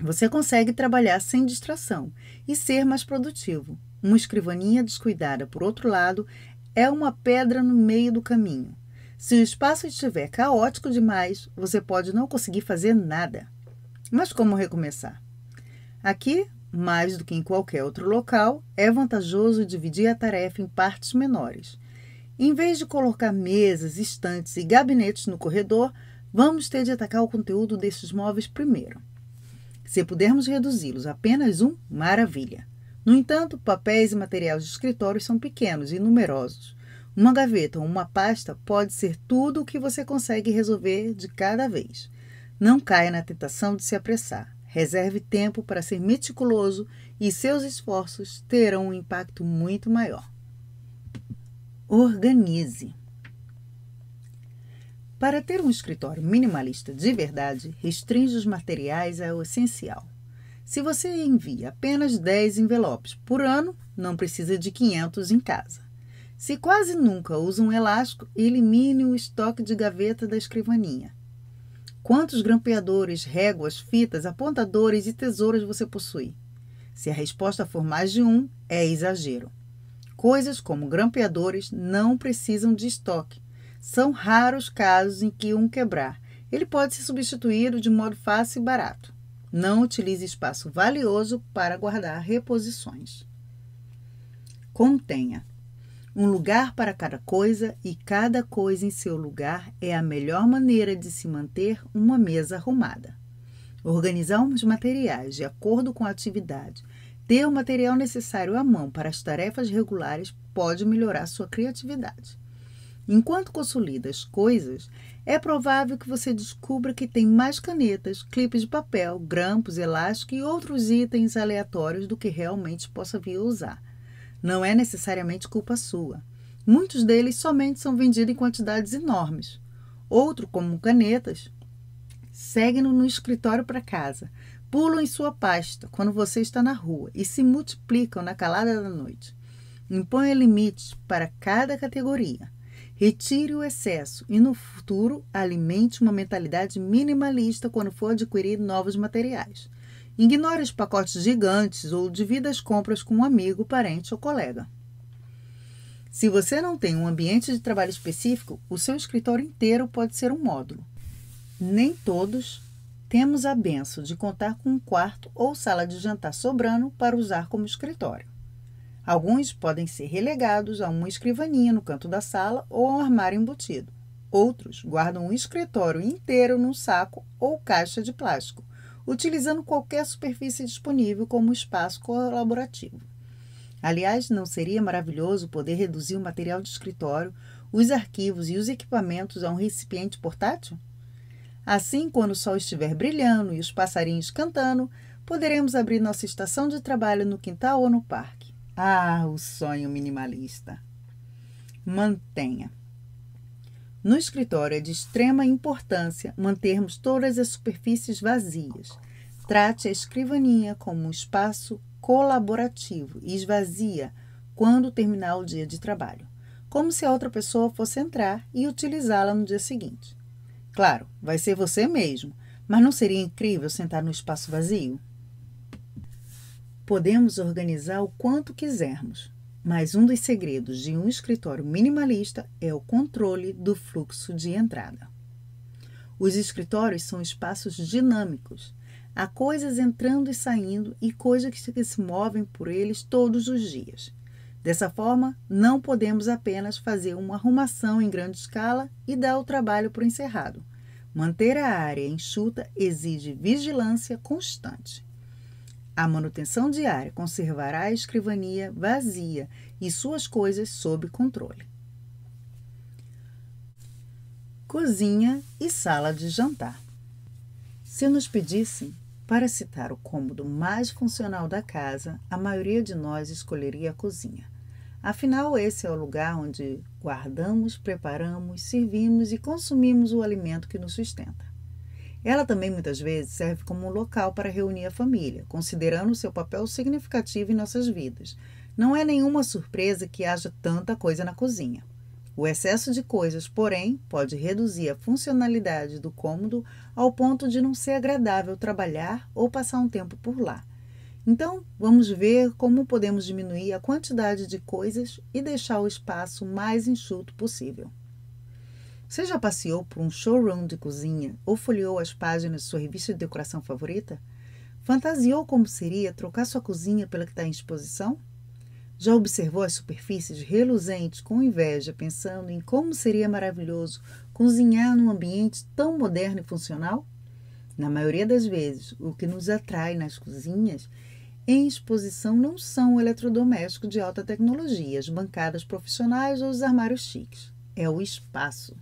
você consegue trabalhar sem distração e ser mais produtivo. Uma escrivaninha descuidada, por outro lado, é uma pedra no meio do caminho. Se o espaço estiver caótico demais, você pode não conseguir fazer nada. Mas como recomeçar? Aqui, mais do que em qualquer outro local, é vantajoso dividir a tarefa em partes menores em vez de colocar mesas, estantes e gabinetes no corredor, vamos ter de atacar o conteúdo desses móveis primeiro. Se pudermos reduzi-los a apenas um, maravilha. No entanto, papéis e materiais de escritório são pequenos e numerosos. Uma gaveta ou uma pasta pode ser tudo o que você consegue resolver de cada vez. Não caia na tentação de se apressar. Reserve tempo para ser meticuloso e seus esforços terão um impacto muito maior. Organize. Para ter um escritório minimalista de verdade, restringe os materiais ao essencial. Se você envia apenas 10 envelopes por ano, não precisa de 500 em casa. Se quase nunca usa um elástico, elimine o estoque de gaveta da escrivaninha. Quantos grampeadores, réguas, fitas, apontadores e tesouras você possui? Se a resposta for mais de um, é exagero. Coisas como grampeadores não precisam de estoque. São raros casos em que um quebrar. Ele pode ser substituído de modo fácil e barato. Não utilize espaço valioso para guardar reposições. Contenha. Um lugar para cada coisa e cada coisa em seu lugar é a melhor maneira de se manter uma mesa arrumada. Organizar os materiais de acordo com a atividade ter o material necessário à mão para as tarefas regulares pode melhorar sua criatividade. Enquanto consolida as coisas, é provável que você descubra que tem mais canetas, clipes de papel, grampos, elástico e outros itens aleatórios do que realmente possa vir a usar. Não é necessariamente culpa sua. Muitos deles somente são vendidos em quantidades enormes. Outro, como canetas, segue-no no escritório para casa, pulam em sua pasta quando você está na rua e se multiplicam na calada da noite. Imponha limites para cada categoria. Retire o excesso e, no futuro, alimente uma mentalidade minimalista quando for adquirir novos materiais. Ignore os pacotes gigantes ou divida as compras com um amigo, parente ou colega. Se você não tem um ambiente de trabalho específico, o seu escritório inteiro pode ser um módulo. Nem todos temos a benção de contar com um quarto ou sala de jantar sobrando para usar como escritório. Alguns podem ser relegados a uma escrivaninha no canto da sala ou a um armário embutido. Outros guardam um escritório inteiro num saco ou caixa de plástico, utilizando qualquer superfície disponível como espaço colaborativo. Aliás, não seria maravilhoso poder reduzir o material de escritório, os arquivos e os equipamentos a um recipiente portátil? Assim, quando o sol estiver brilhando e os passarinhos cantando, poderemos abrir nossa estação de trabalho no quintal ou no parque. Ah, o sonho minimalista! Mantenha. No escritório é de extrema importância mantermos todas as superfícies vazias. Trate a escrivaninha como um espaço colaborativo e esvazia quando terminar o dia de trabalho, como se a outra pessoa fosse entrar e utilizá-la no dia seguinte. Claro, vai ser você mesmo, mas não seria incrível sentar no espaço vazio? Podemos organizar o quanto quisermos, mas um dos segredos de um escritório minimalista é o controle do fluxo de entrada. Os escritórios são espaços dinâmicos. Há coisas entrando e saindo e coisas que se movem por eles todos os dias. Dessa forma, não podemos apenas fazer uma arrumação em grande escala e dar o trabalho por encerrado. Manter a área enxuta exige vigilância constante. A manutenção diária conservará a escrivania vazia e suas coisas sob controle. Cozinha e sala de jantar. Se nos pedissem para citar o cômodo mais funcional da casa, a maioria de nós escolheria a cozinha. Afinal, esse é o lugar onde guardamos, preparamos, servimos e consumimos o alimento que nos sustenta. Ela também muitas vezes serve como um local para reunir a família, considerando seu papel significativo em nossas vidas. Não é nenhuma surpresa que haja tanta coisa na cozinha. O excesso de coisas, porém, pode reduzir a funcionalidade do cômodo ao ponto de não ser agradável trabalhar ou passar um tempo por lá. Então, vamos ver como podemos diminuir a quantidade de coisas e deixar o espaço mais enxuto possível. Você já passeou por um showroom de cozinha ou folheou as páginas de sua revista de decoração favorita? Fantasiou como seria trocar sua cozinha pela que está em exposição? Já observou as superfícies reluzentes com inveja, pensando em como seria maravilhoso cozinhar num ambiente tão moderno e funcional? Na maioria das vezes, o que nos atrai nas cozinhas em exposição não são eletrodomésticos de alta tecnologia, as bancadas profissionais ou os armários chiques. É o espaço.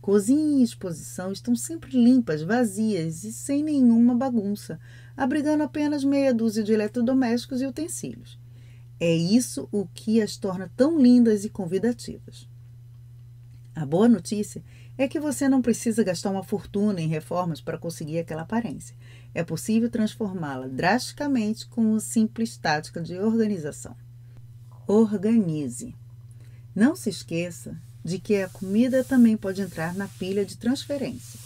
Cozinha e exposição estão sempre limpas, vazias e sem nenhuma bagunça, abrigando apenas meia dúzia de eletrodomésticos e utensílios. É isso o que as torna tão lindas e convidativas. A boa notícia é que você não precisa gastar uma fortuna em reformas para conseguir aquela aparência. É possível transformá-la drasticamente com uma simples tática de organização. Organize. Não se esqueça de que a comida também pode entrar na pilha de transferência.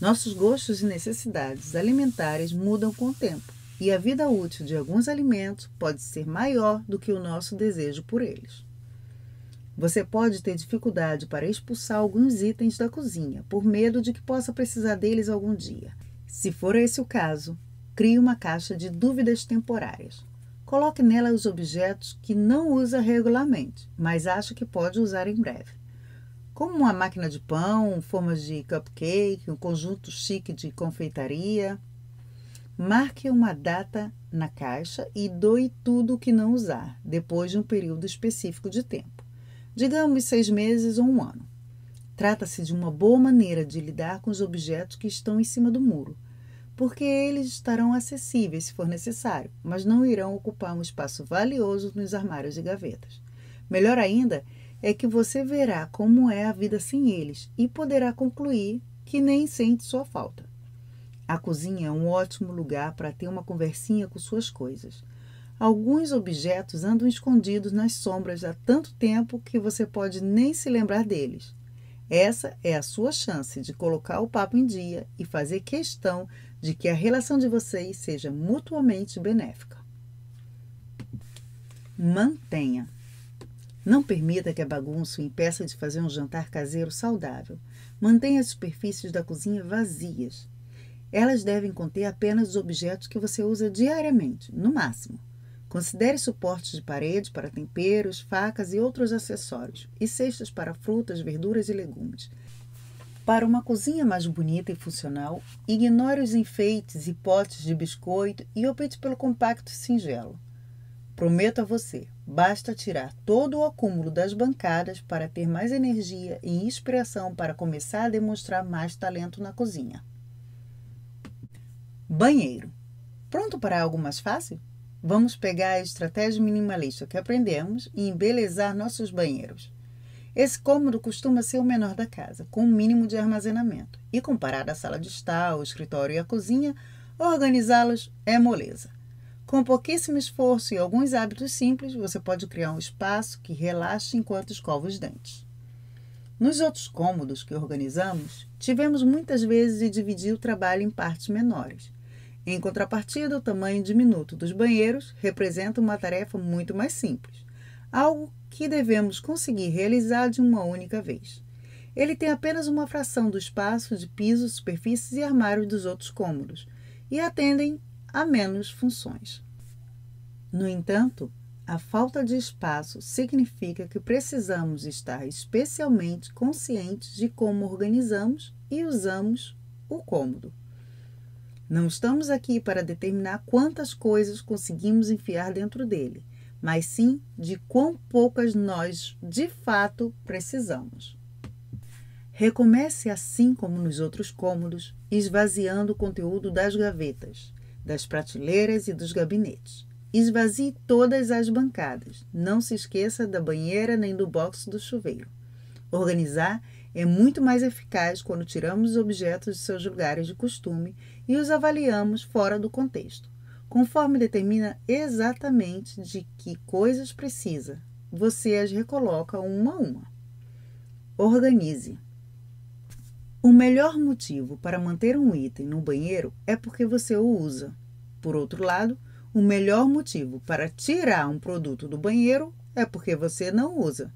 Nossos gostos e necessidades alimentares mudam com o tempo, e a vida útil de alguns alimentos pode ser maior do que o nosso desejo por eles. Você pode ter dificuldade para expulsar alguns itens da cozinha, por medo de que possa precisar deles algum dia. Se for esse o caso, crie uma caixa de dúvidas temporárias. Coloque nela os objetos que não usa regularmente, mas acha que pode usar em breve. Como uma máquina de pão, formas de cupcake, um conjunto chique de confeitaria. Marque uma data na caixa e doe tudo o que não usar, depois de um período específico de tempo. Digamos seis meses ou um ano. Trata-se de uma boa maneira de lidar com os objetos que estão em cima do muro, porque eles estarão acessíveis se for necessário, mas não irão ocupar um espaço valioso nos armários e gavetas. Melhor ainda é que você verá como é a vida sem eles e poderá concluir que nem sente sua falta. A cozinha é um ótimo lugar para ter uma conversinha com suas coisas. Alguns objetos andam escondidos nas sombras há tanto tempo que você pode nem se lembrar deles. Essa é a sua chance de colocar o papo em dia e fazer questão de que a relação de vocês seja mutuamente benéfica. Mantenha. Não permita que a bagunça o impeça de fazer um jantar caseiro saudável. Mantenha as superfícies da cozinha vazias. Elas devem conter apenas os objetos que você usa diariamente, no máximo. Considere suportes de parede para temperos, facas e outros acessórios, e cestas para frutas, verduras e legumes. Para uma cozinha mais bonita e funcional, ignore os enfeites e potes de biscoito e opte pelo compacto e singelo. Prometo a você, basta tirar todo o acúmulo das bancadas para ter mais energia e inspiração para começar a demonstrar mais talento na cozinha. Banheiro. Pronto para algo mais fácil? Vamos pegar a estratégia minimalista que aprendemos e embelezar nossos banheiros. Esse cômodo costuma ser o menor da casa, com o um mínimo de armazenamento. E comparado à sala de estar, o escritório e a cozinha, organizá-los é moleza. Com pouquíssimo esforço e alguns hábitos simples, você pode criar um espaço que relaxe enquanto escova os dentes. Nos outros cômodos que organizamos, tivemos muitas vezes de dividir o trabalho em partes menores. Em contrapartida, o tamanho diminuto dos banheiros representa uma tarefa muito mais simples, algo que devemos conseguir realizar de uma única vez. Ele tem apenas uma fração do espaço de pisos, superfícies e armários dos outros cômodos e atendem a menos funções. No entanto, a falta de espaço significa que precisamos estar especialmente conscientes de como organizamos e usamos o cômodo. Não estamos aqui para determinar quantas coisas conseguimos enfiar dentro dele, mas sim de quão poucas nós de fato precisamos. Recomece assim como nos outros cômodos, esvaziando o conteúdo das gavetas, das prateleiras e dos gabinetes. Esvazie todas as bancadas. Não se esqueça da banheira nem do box do chuveiro. Organizar é muito mais eficaz quando tiramos os objetos de seus lugares de costume e os avaliamos fora do contexto, conforme determina exatamente de que coisas precisa. Você as recoloca uma a uma. Organize. O melhor motivo para manter um item no banheiro é porque você o usa. Por outro lado, o melhor motivo para tirar um produto do banheiro é porque você não usa.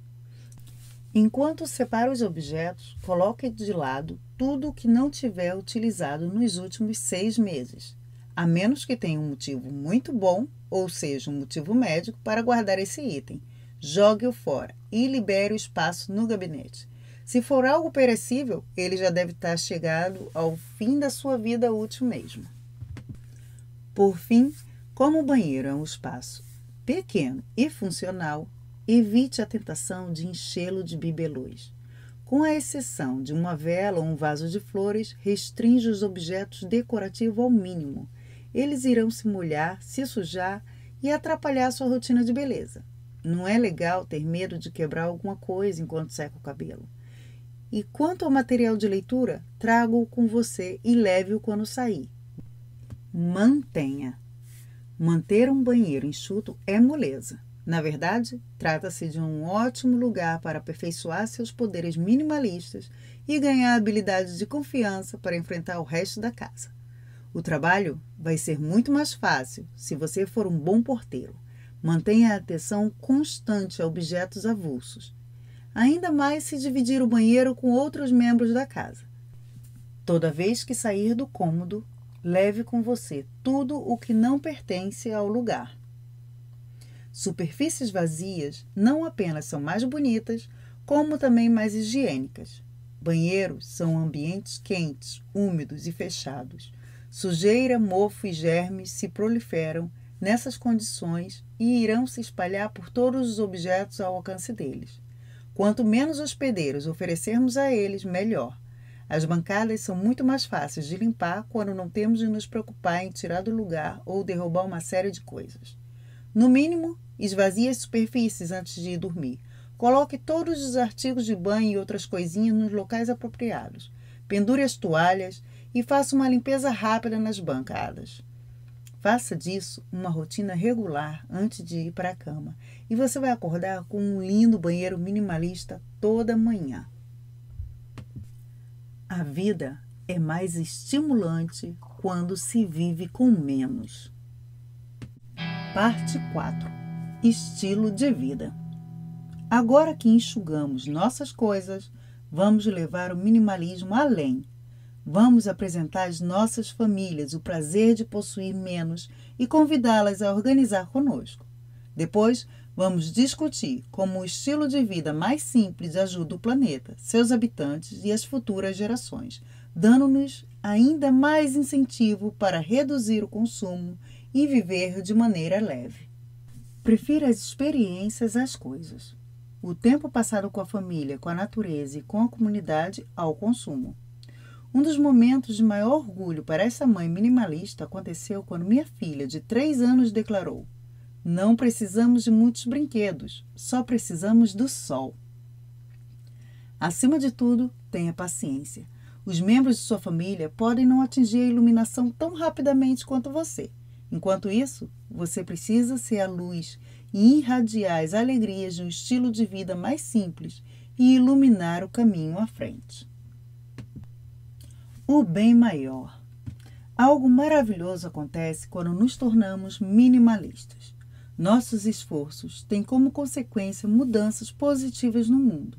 Enquanto separa os objetos, coloque de lado tudo o que não tiver utilizado nos últimos seis meses, a menos que tenha um motivo muito bom, ou seja, um motivo médico, para guardar esse item. Jogue-o fora e libere o espaço no gabinete. Se for algo perecível, ele já deve estar chegado ao fim da sua vida útil mesmo. Por fim, como o banheiro é um espaço pequeno e funcional, evite a tentação de enchê-lo de bibelôs. Com a exceção de uma vela ou um vaso de flores, restringe os objetos decorativos ao mínimo. Eles irão se molhar, se sujar e atrapalhar sua rotina de beleza. Não é legal ter medo de quebrar alguma coisa enquanto seca o cabelo. E quanto ao material de leitura, traga-o com você e leve-o quando sair. Mantenha. Manter um banheiro enxuto é moleza. Na verdade, trata-se de um ótimo lugar para aperfeiçoar seus poderes minimalistas e ganhar habilidades de confiança para enfrentar o resto da casa. O trabalho vai ser muito mais fácil se você for um bom porteiro. Mantenha a atenção constante a objetos avulsos. Ainda mais se dividir o banheiro com outros membros da casa. Toda vez que sair do cômodo, leve com você tudo o que não pertence ao lugar Superfícies vazias não apenas são mais bonitas, como também mais higiênicas. Banheiros são ambientes quentes, úmidos e fechados. Sujeira, mofo e germes se proliferam nessas condições e irão se espalhar por todos os objetos ao alcance deles. Quanto menos hospedeiros oferecermos a eles, melhor. As bancadas são muito mais fáceis de limpar quando não temos de nos preocupar em tirar do lugar ou derrubar uma série de coisas. No mínimo, Esvazie as superfícies antes de ir dormir. Coloque todos os artigos de banho e outras coisinhas nos locais apropriados. Pendure as toalhas e faça uma limpeza rápida nas bancadas. Faça disso uma rotina regular antes de ir para a cama e você vai acordar com um lindo banheiro minimalista toda manhã. A vida é mais estimulante quando se vive com menos. Parte 4 estilo de vida. Agora que enxugamos nossas coisas, vamos levar o minimalismo além. Vamos apresentar às nossas famílias o prazer de possuir menos e convidá-las a organizar conosco. Depois, vamos discutir como o estilo de vida mais simples ajuda o planeta, seus habitantes e as futuras gerações, dando-nos ainda mais incentivo para reduzir o consumo e viver de maneira leve. Prefiro as experiências às coisas. O tempo passado com a família, com a natureza e com a comunidade ao consumo. Um dos momentos de maior orgulho para essa mãe minimalista aconteceu quando minha filha, de 3 anos, declarou: Não precisamos de muitos brinquedos, só precisamos do sol. Acima de tudo, tenha paciência. Os membros de sua família podem não atingir a iluminação tão rapidamente quanto você. Enquanto isso, você precisa ser a luz e irradiar as alegrias de um estilo de vida mais simples e iluminar o caminho à frente. O bem maior. Algo maravilhoso acontece quando nos tornamos minimalistas. Nossos esforços têm como consequência mudanças positivas no mundo.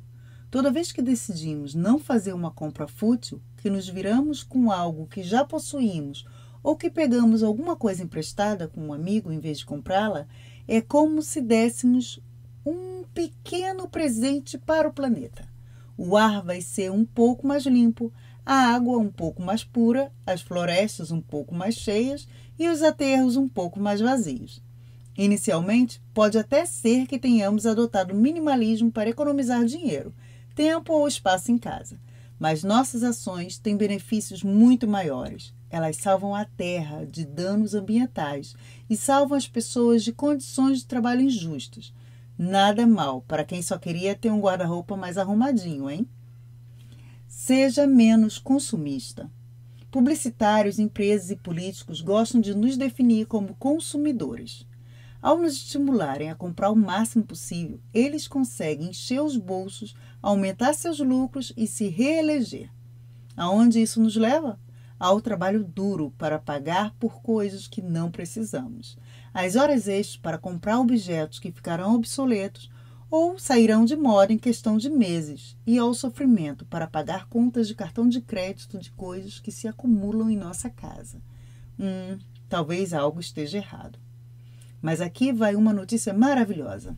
Toda vez que decidimos não fazer uma compra fútil, que nos viramos com algo que já possuímos ou que pegamos alguma coisa emprestada com um amigo em vez de comprá-la, é como se dessemos um pequeno presente para o planeta. O ar vai ser um pouco mais limpo, a água um pouco mais pura, as florestas um pouco mais cheias e os aterros um pouco mais vazios. Inicialmente, pode até ser que tenhamos adotado minimalismo para economizar dinheiro, tempo ou espaço em casa, mas nossas ações têm benefícios muito maiores. Elas salvam a terra de danos ambientais e salvam as pessoas de condições de trabalho injustas. Nada mal para quem só queria ter um guarda-roupa mais arrumadinho, hein? Seja menos consumista. Publicitários, empresas e políticos gostam de nos definir como consumidores. Ao nos estimularem a comprar o máximo possível, eles conseguem encher os bolsos, aumentar seus lucros e se reeleger. Aonde isso nos leva? ao trabalho duro para pagar por coisas que não precisamos, às horas extras para comprar objetos que ficarão obsoletos ou sairão de moda em questão de meses, e ao sofrimento para pagar contas de cartão de crédito de coisas que se acumulam em nossa casa. Hum, talvez algo esteja errado. Mas aqui vai uma notícia maravilhosa.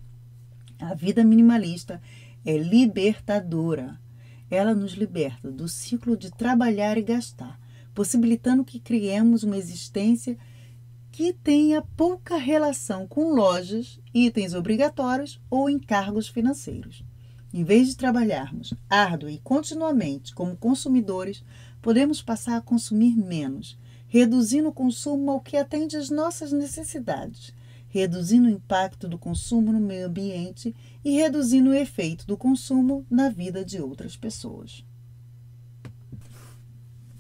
A vida minimalista é libertadora. Ela nos liberta do ciclo de trabalhar e gastar possibilitando que criemos uma existência que tenha pouca relação com lojas, itens obrigatórios ou encargos financeiros. Em vez de trabalharmos árdua e continuamente como consumidores, podemos passar a consumir menos, reduzindo o consumo ao que atende às nossas necessidades, reduzindo o impacto do consumo no meio ambiente e reduzindo o efeito do consumo na vida de outras pessoas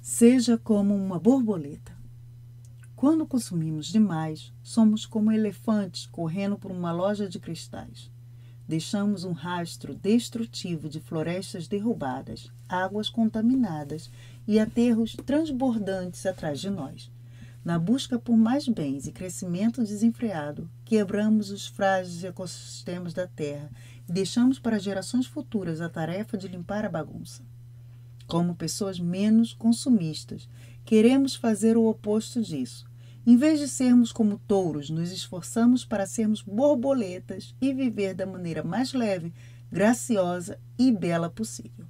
seja como uma borboleta. Quando consumimos demais, somos como elefantes correndo por uma loja de cristais. Deixamos um rastro destrutivo de florestas derrubadas, águas contaminadas e aterros transbordantes atrás de nós. Na busca por mais bens e crescimento desenfreado, quebramos os frágeis ecossistemas da Terra e deixamos para gerações futuras a tarefa de limpar a bagunça. Como pessoas menos consumistas, queremos fazer o oposto disso. Em vez de sermos como touros, nos esforçamos para sermos borboletas e viver da maneira mais leve, graciosa e bela possível.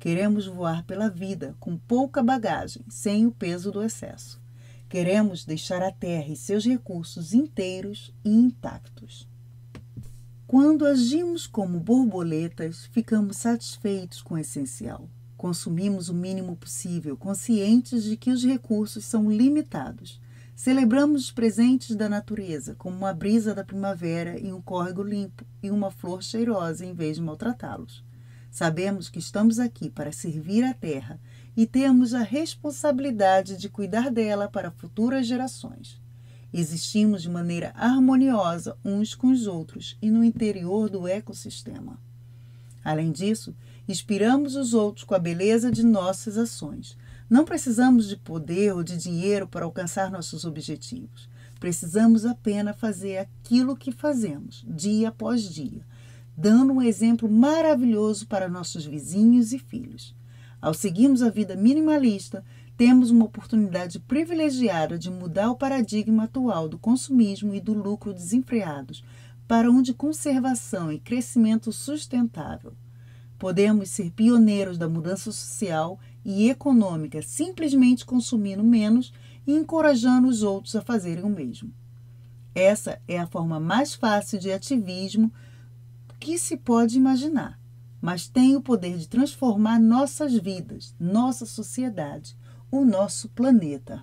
Queremos voar pela vida com pouca bagagem, sem o peso do excesso. Queremos deixar a terra e seus recursos inteiros e intactos. Quando agimos como borboletas, ficamos satisfeitos com o essencial. Consumimos o mínimo possível, conscientes de que os recursos são limitados. Celebramos os presentes da natureza, como uma brisa da primavera e um córrego limpo e uma flor cheirosa, em vez de maltratá-los. Sabemos que estamos aqui para servir a terra e temos a responsabilidade de cuidar dela para futuras gerações. Existimos de maneira harmoniosa uns com os outros e no interior do ecossistema. Além disso, Inspiramos os outros com a beleza de nossas ações. Não precisamos de poder ou de dinheiro para alcançar nossos objetivos. Precisamos apenas fazer aquilo que fazemos, dia após dia, dando um exemplo maravilhoso para nossos vizinhos e filhos. Ao seguirmos a vida minimalista, temos uma oportunidade privilegiada de mudar o paradigma atual do consumismo e do lucro desenfreados para um de conservação e crescimento sustentável. Podemos ser pioneiros da mudança social e econômica simplesmente consumindo menos e encorajando os outros a fazerem o mesmo. Essa é a forma mais fácil de ativismo que se pode imaginar, mas tem o poder de transformar nossas vidas, nossa sociedade, o nosso planeta.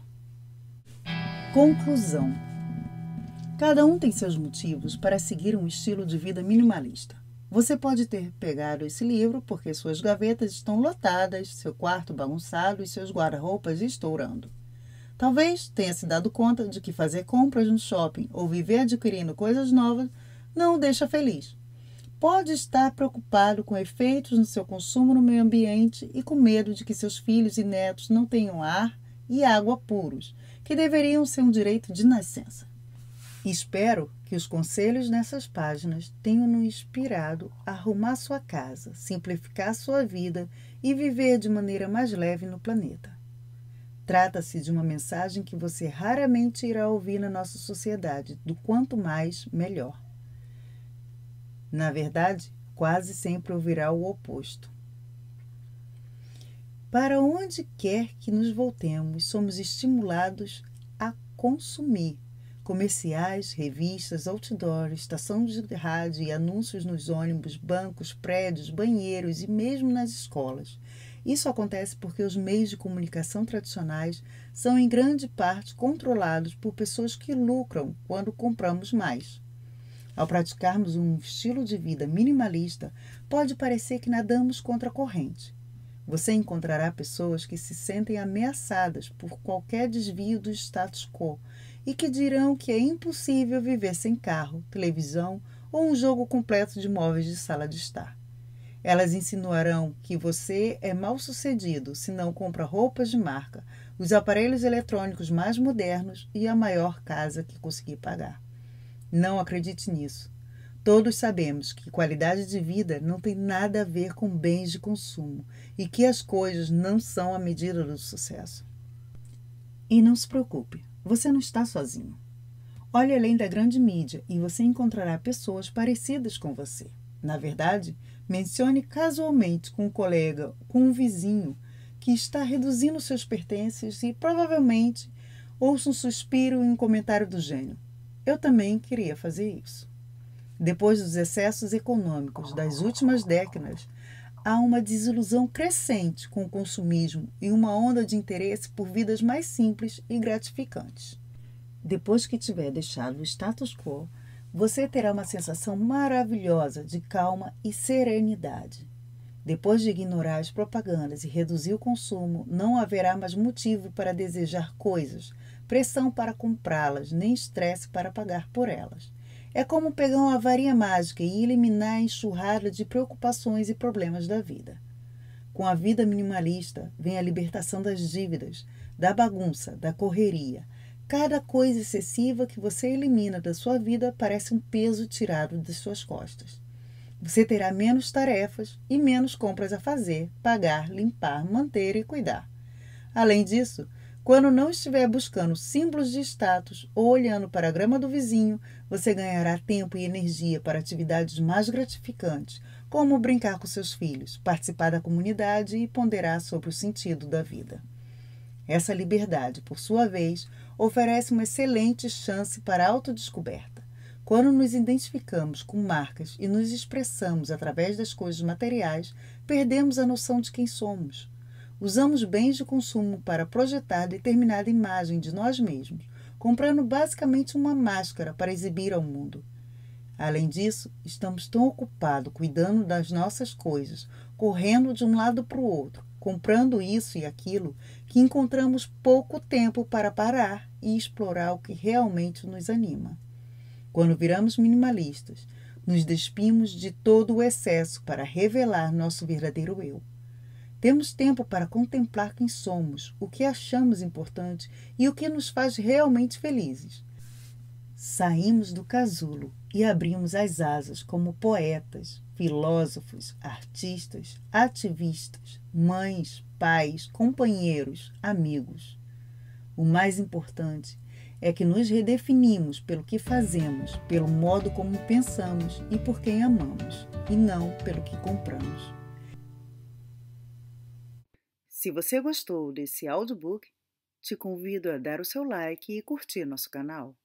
Conclusão: Cada um tem seus motivos para seguir um estilo de vida minimalista. Você pode ter pegado esse livro porque suas gavetas estão lotadas, seu quarto bagunçado e seus guarda-roupas estourando. Talvez tenha se dado conta de que fazer compras no shopping ou viver adquirindo coisas novas não o deixa feliz. Pode estar preocupado com efeitos no seu consumo no meio ambiente e com medo de que seus filhos e netos não tenham ar e água puros, que deveriam ser um direito de nascença. Espero que os conselhos nessas páginas tenham nos inspirado a arrumar sua casa, simplificar sua vida e viver de maneira mais leve no planeta. Trata-se de uma mensagem que você raramente irá ouvir na nossa sociedade, do quanto mais, melhor. Na verdade, quase sempre ouvirá o oposto. Para onde quer que nos voltemos, somos estimulados a consumir comerciais, revistas, outdoor, estação de rádio e anúncios nos ônibus, bancos, prédios, banheiros e mesmo nas escolas. Isso acontece porque os meios de comunicação tradicionais são em grande parte controlados por pessoas que lucram quando compramos mais. Ao praticarmos um estilo de vida minimalista, pode parecer que nadamos contra a corrente. Você encontrará pessoas que se sentem ameaçadas por qualquer desvio do status quo e que dirão que é impossível viver sem carro, televisão ou um jogo completo de móveis de sala de estar. Elas insinuarão que você é mal sucedido se não compra roupas de marca, os aparelhos eletrônicos mais modernos e a maior casa que conseguir pagar. Não acredite nisso. Todos sabemos que qualidade de vida não tem nada a ver com bens de consumo e que as coisas não são a medida do sucesso. E não se preocupe, você não está sozinho. Olhe além da grande mídia e você encontrará pessoas parecidas com você. Na verdade, mencione casualmente com um colega, com um vizinho que está reduzindo seus pertences e provavelmente ouça um suspiro e um comentário do gênio. Eu também queria fazer isso. Depois dos excessos econômicos das últimas décadas, há uma desilusão crescente com o consumismo e uma onda de interesse por vidas mais simples e gratificantes. Depois que tiver deixado o status quo, você terá uma sensação maravilhosa de calma e serenidade. Depois de ignorar as propagandas e reduzir o consumo, não haverá mais motivo para desejar coisas, pressão para comprá-las, nem estresse para pagar por elas. É como pegar uma varinha mágica e eliminar a enxurrada de preocupações e problemas da vida. Com a vida minimalista vem a libertação das dívidas, da bagunça, da correria. Cada coisa excessiva que você elimina da sua vida parece um peso tirado das suas costas. Você terá menos tarefas e menos compras a fazer, pagar, limpar, manter e cuidar. Além disso, quando não estiver buscando símbolos de status ou olhando para a grama do vizinho, você ganhará tempo e energia para atividades mais gratificantes, como brincar com seus filhos, participar da comunidade e ponderar sobre o sentido da vida. Essa liberdade, por sua vez, oferece uma excelente chance para a autodescoberta. Quando nos identificamos com marcas e nos expressamos através das coisas materiais, perdemos a noção de quem somos. Usamos bens de consumo para projetar determinada imagem de nós mesmos, comprando basicamente uma máscara para exibir ao mundo. Além disso, estamos tão ocupados cuidando das nossas coisas, correndo de um lado para o outro, comprando isso e aquilo, que encontramos pouco tempo para parar e explorar o que realmente nos anima. Quando viramos minimalistas, nos despimos de todo o excesso para revelar nosso verdadeiro eu. Temos tempo para contemplar quem somos, o que achamos importante e o que nos faz realmente felizes. Saímos do casulo e abrimos as asas como poetas, filósofos, artistas, ativistas, mães, pais, companheiros, amigos. O mais importante é que nos redefinimos pelo que fazemos, pelo modo como pensamos e por quem amamos, e não pelo que compramos. Se você gostou desse audiobook, te convido a dar o seu like e curtir nosso canal.